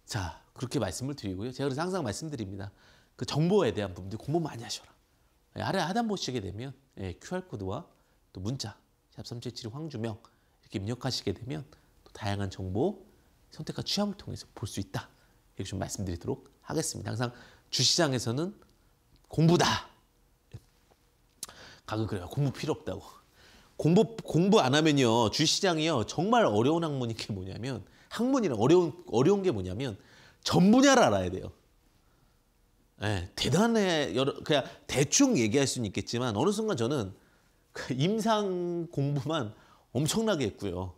자, 그렇게 말씀을 드리고요. 제가 그래서 항상 말씀드립니다. 그 정보에 대한 부분들 공부 많이 하셔라. 예, 아래 하단 보시게 되면 예, QR코드와 또 문자 샵3772 황주명 이렇게 입력하시게 되면 또 다양한 정보 선택과 취향을 통해서 볼 수 있다. 이렇게 좀 말씀드리도록 하겠습니다. 항상 주시장에서는 공부다. 가끔 그래요. 공부 필요 없다고. 공부 공부 안 하면요. 주시장이요. 정말 어려운 학문이 게 뭐냐면 학문이란 어려운 어려운 게 뭐냐면 전 분야를 알아야 돼요. 예, 대단해. 여러, 그냥 대충 얘기할 수는 있겠지만 어느 순간 저는 (laughs) 임상 공부만 엄청나게 했고요.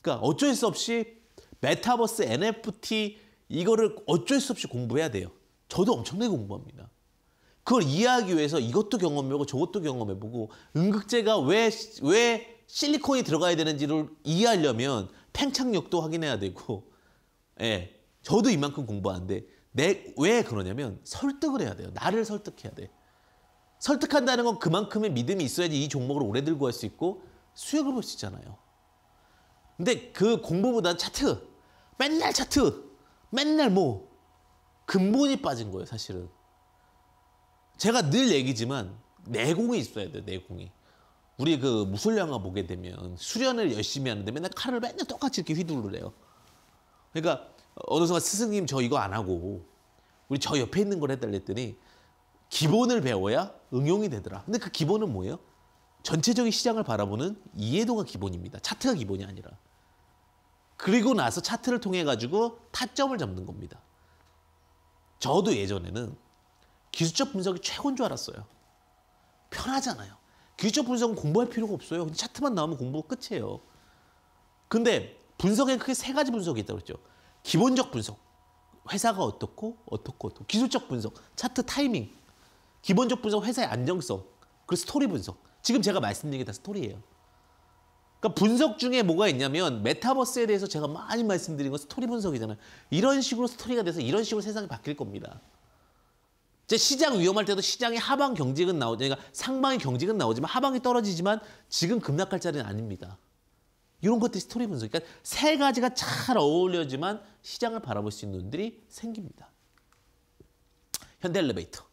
그러니까 어쩔 수 없이 메타버스 NFT 이거를 어쩔 수 없이 공부해야 돼요. 저도 엄청나게 공부합니다. 그걸 이해하기 위해서 이것도 경험해보고 저것도 경험해보고 음극재가 왜, 왜 실리콘이 들어가야 되는지를 이해하려면 팽창력도 확인해야 되고 예, 저도 이만큼 공부하는데 내, 왜 그러냐면 설득을 해야 돼요. 나를 설득해야 돼. 설득한다는 건 그만큼의 믿음이 있어야지 이 종목을 오래 들고 갈 수 있고 수익을 볼 수 있잖아요. 근데 그 공부보다 는 차트, 맨날 차트, 맨날 뭐 근본이 빠진 거예요, 사실은. 제가 늘 얘기지만 내공이 있어야 돼요, 내공이. 우리 그 무술영화 보게 되면 수련을 열심히 하는데 맨날 칼을 맨날 똑같이 이렇게 휘두르래요. 그러니까 어느 순간 스승님 저 이거 안 하고 우리 저 옆에 있는 걸 해달랬더니 기본을 배워야 응용이 되더라. 근데 그 기본은 뭐예요? 전체적인 시장을 바라보는 이해도가 기본입니다. 차트가 기본이 아니라. 그리고 나서 차트를 통해 가지고 타점을 잡는 겁니다. 저도 예전에는 기술적 분석이 최고인 줄 알았어요. 편하잖아요. 기술적 분석은 공부할 필요가 없어요. 차트만 나오면 공부가 끝이에요. 근데 분석에 크게 세 가지 분석이 있다고 했죠. 기본적 분석. 회사가 어떻고 어떻고 어떻고 기술적 분석, 차트 타이밍, 기본적 분석, 회사의 안정성, 그리고 스토리 분석. 지금 제가 말씀드린 게 다 스토리예요. 그러니까 분석 중에 뭐가 있냐면 메타버스에 대해서 제가 많이 말씀드린 건 스토리 분석이잖아요. 이런 식으로 스토리가 돼서 이런 식으로 세상이 바뀔 겁니다. 제 시장 위험할 때도 시장의 하방 경직은 나오죠. 그러니까 상방의 경직은 나오지만 하방이 떨어지지만 지금 급락할 자리는 아닙니다. 이런 것들이 스토리 분석. 그러니까 세 가지가 잘 어울려지만 시장을 바라볼 수 있는 눈들이 생깁니다. 현대 엘리베이터.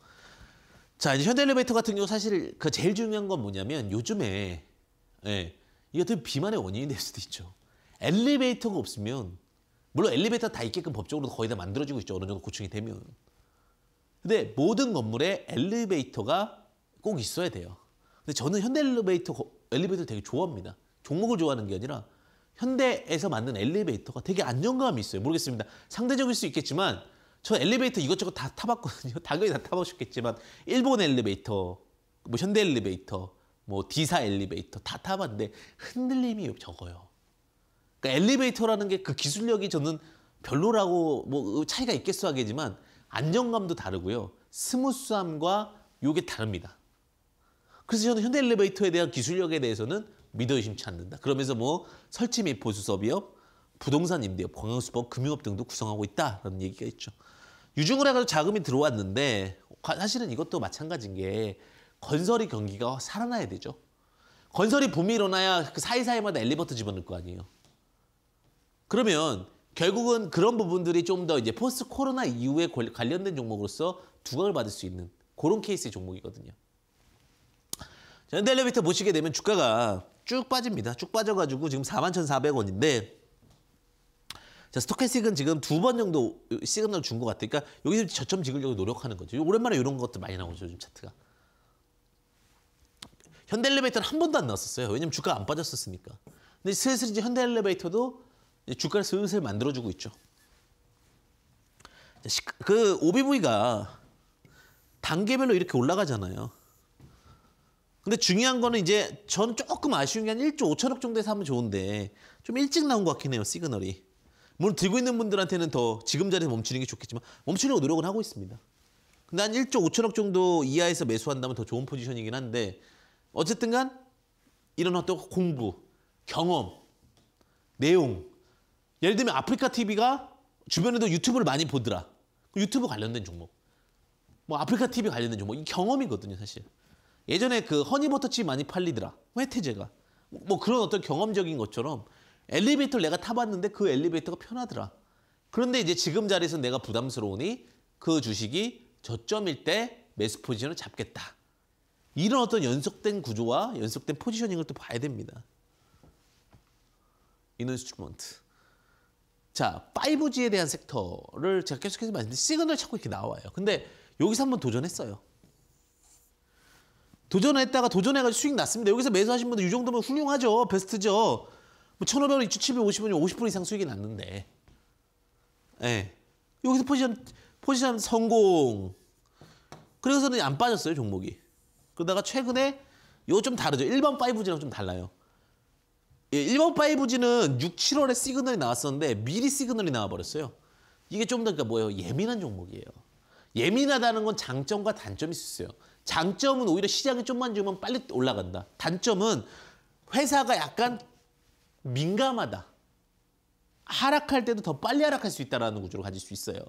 자, 이제 현대 엘리베이터 같은 경우 사실 그 제일 중요한 건 뭐냐면 요즘에 예, 이게 어 비만의 원인이 될 수도 있죠. 엘리베이터가 없으면 물론 엘리베이터 다 있게끔 법적으로 거의 다 만들어지고 있죠. 어느 정도 고충이 되면. 근데 모든 건물에 엘리베이터가 꼭 있어야 돼요. 근데 저는 현대 엘리베이터 엘리베이터 되게 좋아합니다. 종목을 좋아하는 게 아니라 현대에서 만든 엘리베이터가 되게 안정감이 있어요. 모르겠습니다. 상대적일 수 있겠지만 저 엘리베이터 이것저것 다 타봤거든요. (laughs) 당연히 다 타보셨겠지만 일본 엘리베이터, 뭐 현대 엘리베이터, 뭐 디사 엘리베이터 다 타봤는데 흔들림이 적어요. 그러니까 엘리베이터라는 게 그 기술력이 저는 별로라고 뭐 차이가 있겠어 하겠지만 안정감도 다르고요. 스무스함과 요게 다릅니다. 그래서 저는 현대 엘리베이터에 대한 기술력에 대해서는 믿어 의심치 않는다. 그러면서 뭐 설치 및 보수 서비업, 부동산 임대업, 관광수법, 금융업 등도 구성하고 있다라는 얘기가 있죠. 유증을 해가지고 자금이 들어왔는데 사실은 이것도 마찬가지인 게 건설이 경기가 살아나야 되죠. 건설이 붐이 일어나야 그 사이사이마다 엘리베이터 집어넣을 거 아니에요. 그러면 결국은 그런 부분들이 좀 더 이제 포스트 코로나 이후에 관련된 종목으로서 두각을 받을 수 있는 그런 케이스의 종목이거든요. 현대 엘리베이터 보시게 되면 주가가 쭉 빠집니다. 쭉 빠져가지고 지금 41,400원인데 자, 스토캐스틱은 지금 두 번 정도 시그널 준 것 같아. 그러니까 여기서 저점 찍으려고 노력하는 거죠. 오랜만에 이런 것도 많이 나오죠, 요즘 차트가. 현대 엘리베이터는 한 번도 안 나왔었어요. 왜냐면 주가 안 빠졌었으니까. 근데 슬슬 이제 현대 엘리베이터도 주가를 슬슬 만들어주고 있죠. 그 OBV가 단계별로 이렇게 올라가잖아요. 근데 중요한 거는 이제 저는 조금 아쉬운 게 한 1조 5천억 정도에서 하면 좋은데 좀 일찍 나온 것 같긴 해요, 시그널이. 물론 들고 있는 분들한테는 더 지금 자리에서 멈추는 게 좋겠지만 멈추려고 노력은 하고 있습니다. 근데 한 1조 5천억 정도 이하에서 매수한다면 더 좋은 포지션이긴 한데 어쨌든 간 이런 어떤 공부, 경험, 내용 예를 들면 아프리카 TV가 주변에도 유튜브를 많이 보더라. 그 유튜브 관련된 종목. 뭐 아프리카 TV 관련된 종목. 이 경험이거든요, 사실. 예전에 그 허니버터칩 많이 팔리더라. 회태제가. 뭐, 뭐 그런 어떤 경험적인 것처럼 엘리베이터를 내가 타봤는데 그 엘리베이터가 편하더라. 그런데 이제 지금 자리에서 내가 부담스러우니 그 주식이 저점일 때 매수 포지션을 잡겠다. 이런 어떤 연속된 구조와 연속된 포지셔닝을 또 봐야 됩니다. 인원스트루먼트. 자, 5G에 대한 섹터를 제가 계속해서 말씀드린 시그널 찾고 이렇게 나와요. 근데 여기서 한번 도전했어요. 도전했다가 도전해가지고 수익 났습니다. 여기서 매수하신 분들 이 정도면 훌륭하죠. 베스트죠. 1,500원, 2,750원이면 50% 이상 수익이 났는데. 예. 네. 여기서 포지션 포지션 성공. 그래서는 안 빠졌어요, 종목이. 그러다가 최근에 이거 좀 다르죠. 1번 5G랑 좀 달라요. 예, 1번 5G는 6, 7월에 시그널이 나왔었는데 미리 시그널이 나와버렸어요. 이게 좀더 그러니까 뭐예요? 예민한 종목이에요. 예민하다는 건 장점과 단점이 있어요. 장점은 오히려 시장이 좀만 주면 빨리 올라간다. 단점은 회사가 약간 민감하다. 하락할 때도 더 빨리 하락할 수 있다라는 구조를 가질 수 있어요.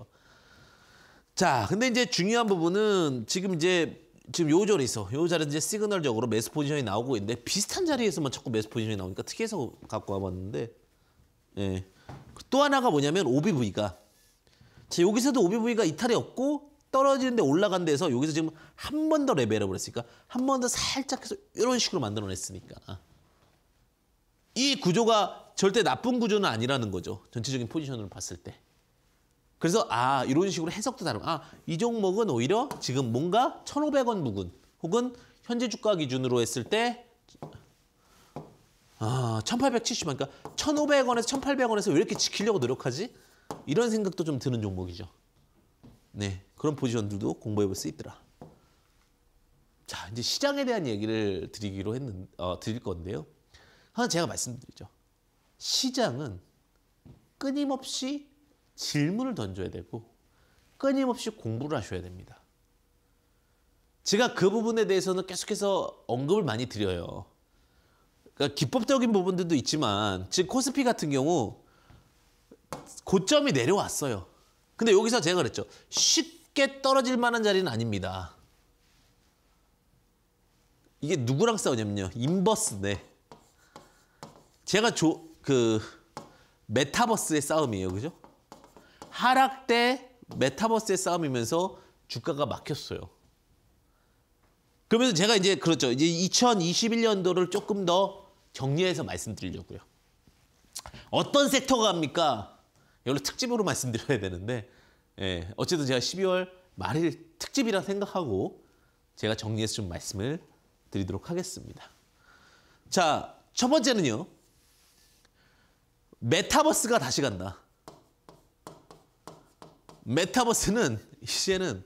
자, 근데 이제 중요한 부분은 지금 이제 지금 요 자리에서 요 자리는 이제 시그널적으로 매수 포지션이 나오고 있는데 비슷한 자리에서만 자꾸 매수 포지션이 나오니까 특이해서 갖고 와봤는데 예. 또 하나가 뭐냐면 OBV가 자, 여기서도 OBV가 이탈이 없고 떨어지는데 올라간 데서 여기서 지금 한 번 더 레벨업을 했으니까 한 번 더 살짝 해서 이런 식으로 만들어냈으니까 이 구조가 절대 나쁜 구조는 아니라는 거죠. 전체적인 포지션으로 봤을 때. 그래서 아 이런 식으로 해석도 다른 아이 종목은 오히려 지금 뭔가 1,500원 부근 혹은 현재 주가 기준으로 했을 때 아, 1870원 그러니까 1,500원에서 1,800원에서 왜 이렇게 지키려고 노력하지? 이런 생각도 좀 드는 종목이죠. 네, 그런 포지션들도 공부해 볼 수 있더라. 자, 이제 시장에 대한 얘기를 드리기로 했는 어, 드릴 건데요. 항상 제가 말씀드리죠. 시장은 끊임없이 질문을 던져야 되고 끊임없이 공부를 하셔야 됩니다. 제가 그 부분에 대해서는 계속해서 언급을 많이 드려요. 그러니까 기법적인 부분들도 있지만 즉 코스피 같은 경우 고점이 내려왔어요. 근데 여기서 제가 그랬죠. 쉽게 떨어질 만한 자리는 아닙니다. 이게 누구랑 싸우냐면요. 인버스네. 제가 조, 그 메타버스의 싸움이에요. 그죠? 하락 때 메타버스의 싸움이면서 주가가 막혔어요. 그러면서 제가 이제 그렇죠. 이제 2021년도를 조금 더 정리해서 말씀드리려고요. 어떤 섹터가 합니까? 이걸로 특집으로 말씀드려야 되는데 예, 어쨌든 제가 12월 말일 특집이라 생각하고 제가 정리해서 좀 말씀을 드리도록 하겠습니다. 자, 첫 번째는요. 메타버스가 다시 간다. 메타버스는 이제는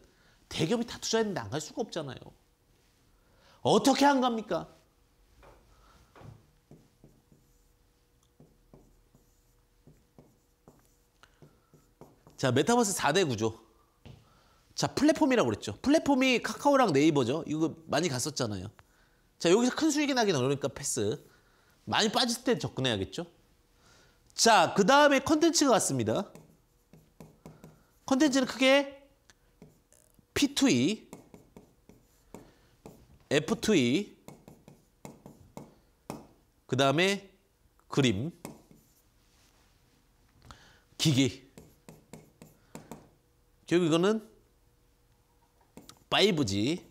대기업이 다 투자했는데 안 갈 수가 없잖아요. 어떻게 안 갑니까? 자, 메타버스 4대 구조. 자, 플랫폼이라고 그랬죠. 플랫폼이 카카오랑 네이버죠. 이거 많이 갔었잖아요. 자, 여기서 큰 수익이 나긴 어려우니까 패스. 많이 빠질 때 접근해야겠죠. 자, 그 다음에 컨텐츠가 왔습니다 컨텐츠는 크게 P2E, F2E, 그 다음에 그림, 기기. 결국 이거는 5G,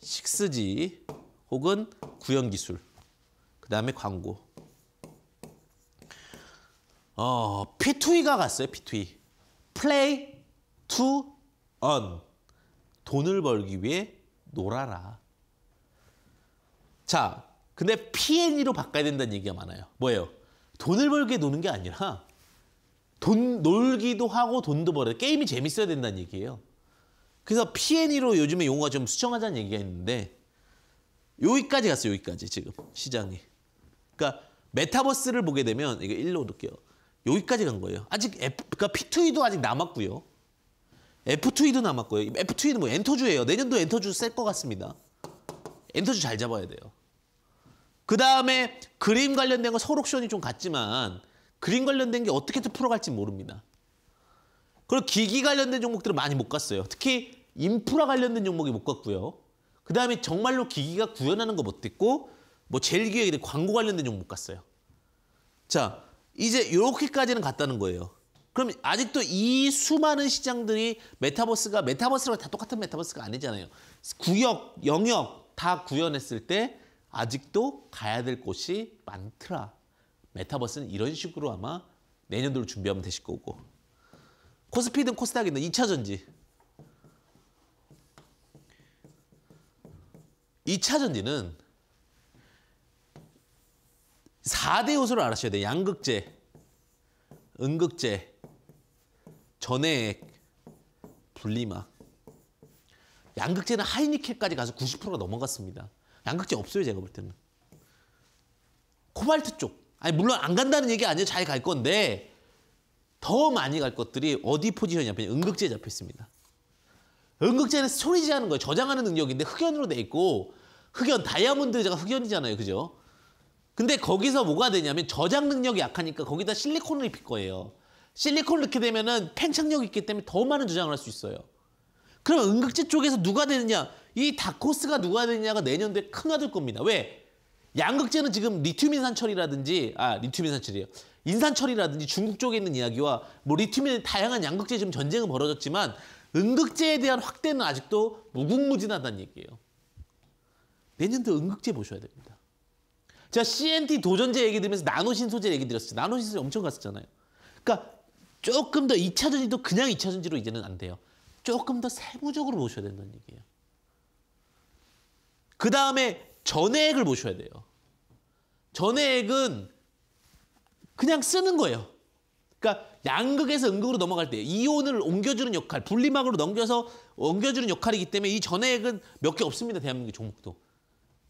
6G 혹은 구현기술, 그 다음에 광고. 어, P2E가 갔어요, P2E. 플레이 투 언. 돈을 벌기 위해 놀아라. 자, 근데 P&E로 n 바꿔야 된다는 얘기가 많아요. 뭐예요? 돈을 벌게 노는 게 아니라 돈 놀기도 하고 돈도 벌어요. 게임이 재밌어야 된다는 얘기예요. 그래서 P&E로 n 요즘에 용어가 좀 수정하자는 얘기가 있는데 여기까지 갔어요. 여기까지 지금 시장이. 그러니까 메타버스를 보게 되면 이거 일로 놓을게요. 여기까지 간 거예요. 아직 F, 그러니까 P2E도 아직 남았고요. F2E도 남았고요. F2E는 뭐 엔터주예요. 내년도 엔터주 셀 것 같습니다. 엔터주 잘 잡아야 돼요. 그 다음에 그림 관련된 거 설옥션이 좀 같지만 그림 관련된 게 어떻게 또 풀어갈지 모릅니다. 그리고 기기 관련된 종목들은 많이 못 갔어요. 특히 인프라 관련된 종목이 못 갔고요. 그 다음에 정말로 기기가 구현하는 거 못듣고뭐 제일 기획이 광고 관련된 종목 못 갔어요. 자, 이제 이렇게까지는 갔다는 거예요. 그럼 아직도 이 수많은 시장들이 메타버스가 메타버스랑 다 똑같은 메타버스가 아니잖아요. 구역, 영역 다 구현했을 때 아직도 가야 될 곳이 많더라. 메타버스는 이런 식으로 아마 내년도로 준비하면 되실 거고. 코스피든 코스닥이든 2차 전지. 2차 전지는 4대 요소를 알아셔야 돼요. 양극재, 음극재, 전해액, 분리막. 양극재는 하이니켈까지 가서 90%가 넘어갔습니다. 양극재 없어요, 제가 볼 때는. 코발트 쪽. 아니, 물론 안 간다는 얘기 아니에요. 잘 갈 건데 더 많이 갈 것들이 어디 포지션이 잡혀냐 음극재에 잡혀있습니다. 음극재는 스토리지하는 거예요. 저장하는 능력인데 흑연으로 돼 있고 흑연, 다이아몬드가 흑연이잖아요. 그죠? 근데 거기서 뭐가 되냐면 저장 능력이 약하니까 거기다 실리콘을 입힐 거예요. 실리콘을 넣게 되면은 팽창력이 있기 때문에 더 많은 저장을 할 수 있어요. 그럼 응급제 쪽에서 누가 되느냐? 이 다코스가 누가 되느냐가 내년도에 큰아들 겁니다. 왜? 양극재는 지금 리튬 인산철이라든지 아 리튬 인산철이에요. 인산철이라든지 중국 쪽에 있는 이야기와 뭐 리튬의 다양한 양극재 지금 전쟁은 벌어졌지만 응극재에 대한 확대는 아직도 무궁무진하다는 얘기예요. 내년도 응극재 보셔야 됩니다. 제가 CNT 도전제 얘기 들으면서 나노신 소재 얘기 드렸어요. 나노신 소재 엄청 갔었잖아요. 그러니까 조금 더 2차 전지도 그냥 2차 전지로 이제는 안 돼요. 조금 더 세부적으로 보셔야 된다는 얘기예요. 그 다음에 전액을 보셔야 돼요. 전액은 그냥 쓰는 거예요. 그러니까 양극에서 음극으로 넘어갈 때 이온을 옮겨주는 역할, 분리막으로 넘겨서 옮겨주는 역할이기 때문에 이 전액은 몇 개 없습니다. 대한민국 종목도.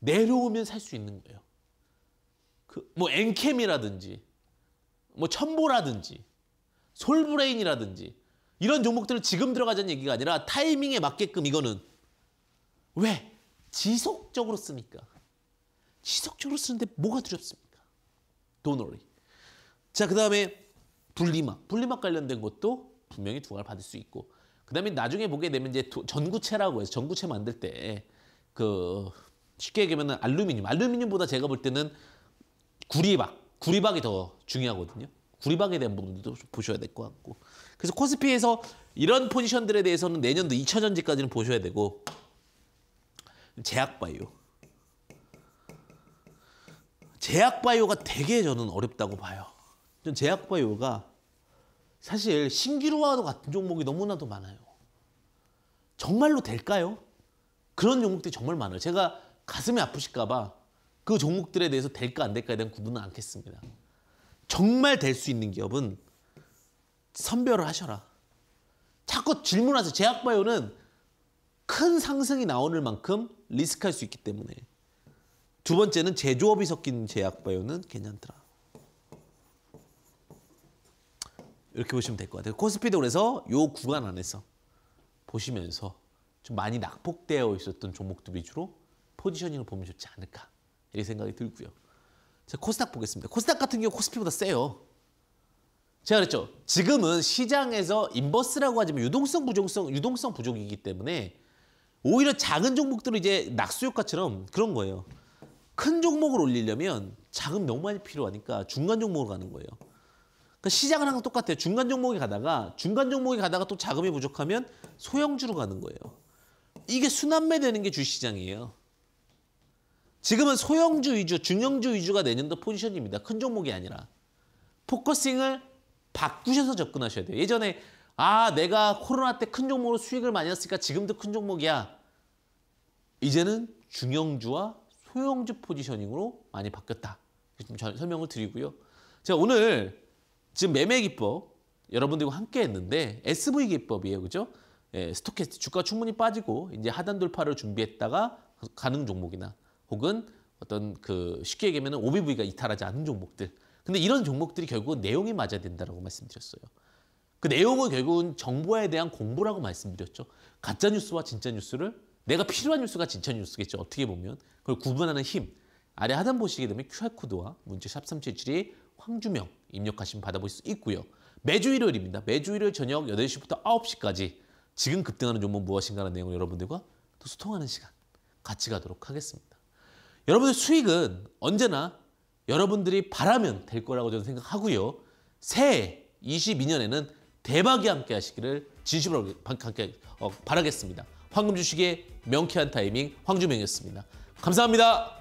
내려오면 살 수 있는 거예요. 그뭐 엔캠이라든지 뭐 첨보라든지 솔브레인이라든지 이런 종목들을 지금 들어가자는 얘기가 아니라 타이밍에 맞게끔 이거는 왜 지속적으로 쓰니까 지속적으로 쓰는데 뭐가 두렵습니까? 도놀리 자, 그다음에 분리막. 분리막 관련된 것도 분명히 두각을 받을 수 있고 그다음에 나중에 보게 되면 이제 전구체라고 해서 전구체 만들 때 그 쉽게 얘기하면 알루미늄. 알루미늄보다 제가 볼 때는 구리박, 구리박이 더 중요하거든요. 구리박에 대한 부분도 좀 보셔야 될 것 같고. 그래서 코스피에서 이런 포지션들에 대해서는 내년도 2차전지까지는 보셔야 되고 제약바이오. 제약바이오가 되게 저는 어렵다고 봐요. 전 제약바이오가 사실 신기루와도 같은 종목이 너무나도 많아요. 정말로 될까요? 그런 종목들이 정말 많아요. 제가 가슴이 아프실까 봐그 종목들에 대해서 될까 안 될까에 대한 구분은 않겠습니다. 정말 될 수 있는 기업은 선별을 하셔라. 자꾸 질문하세요. 제약바이오는 큰 상승이 나오는 만큼 리스크할 수 있기 때문에 두 번째는 제조업이 섞인 제약바이오는 괜찮더라. 이렇게 보시면 될 것 같아요. 코스피도 그래서 요 구간 안에서 보시면서 좀 많이 낙폭되어 있었던 종목들 위주로 포지셔닝을 보면 좋지 않을까. 이 생각이 들고요. 자, 코스닥 보겠습니다. 코스닥 같은 경우 코스피보다 세요. 제가 그랬죠. 지금은 시장에서 인버스라고 하지만 유동성 부족성, 유동성 부족이기 때문에 오히려 작은 종목들은 이제 낙수효과처럼 그런 거예요. 큰 종목을 올리려면 자금 너무 많이 필요하니까 중간 종목으로 가는 거예요. 그러니까 시장은 항상 똑같아요. 중간 종목에 가다가 중간 종목에 가다가 또 자금이 부족하면 소형주로 가는 거예요. 이게 순환매되는 게 주시장이에요. 지금은 소형주 위주, 중형주 위주가 내년도 포지션입니다. 큰 종목이 아니라. 포커싱을 바꾸셔서 접근하셔야 돼요. 예전에 아 내가 코로나 때 큰 종목으로 수익을 많이 했으니까 지금도 큰 종목이야. 이제는 중형주와 소형주 포지셔닝으로 많이 바뀌었다. 좀 설명을 드리고요. 제가 오늘 지금 매매 기법 여러분들과 함께 했는데 SV 기법이에요. 그죠? 예, 스토캐스트 주가 충분히 빠지고 이제 하단 돌파를 준비했다가 가는 종목이나 혹은 어떤 그 쉽게 얘기하면 OBV가 이탈하지 않은 종목들. 근데 이런 종목들이 결국은 내용이 맞아야 된다고 말씀드렸어요. 그 내용은 결국은 정보에 대한 공부라고 말씀드렸죠. 가짜 뉴스와 진짜 뉴스를 내가 필요한 뉴스가 진짜 뉴스겠죠. 어떻게 보면 그걸 구분하는 힘. 아래 하단 보시게 되면 QR 코드와 문제 샵3772 황주명 입력하시면 받아보실수 있고요. 매주 일요일입니다. 매주 일요일 저녁 8시부터 9시까지 지금 급등하는 종목 무엇인가라는 내용을 여러분들과 또 소통하는 시간 같이 가도록 하겠습니다. 여러분의 수익은 언제나 여러분들이 바라면 될 거라고 저는 생각하고요. 새해 22년에는 대박이 함께 하시기를 진심으로 함께 어, 바라겠습니다. 황금 주식의 명쾌한 타이밍 황주명이었습니다. 감사합니다.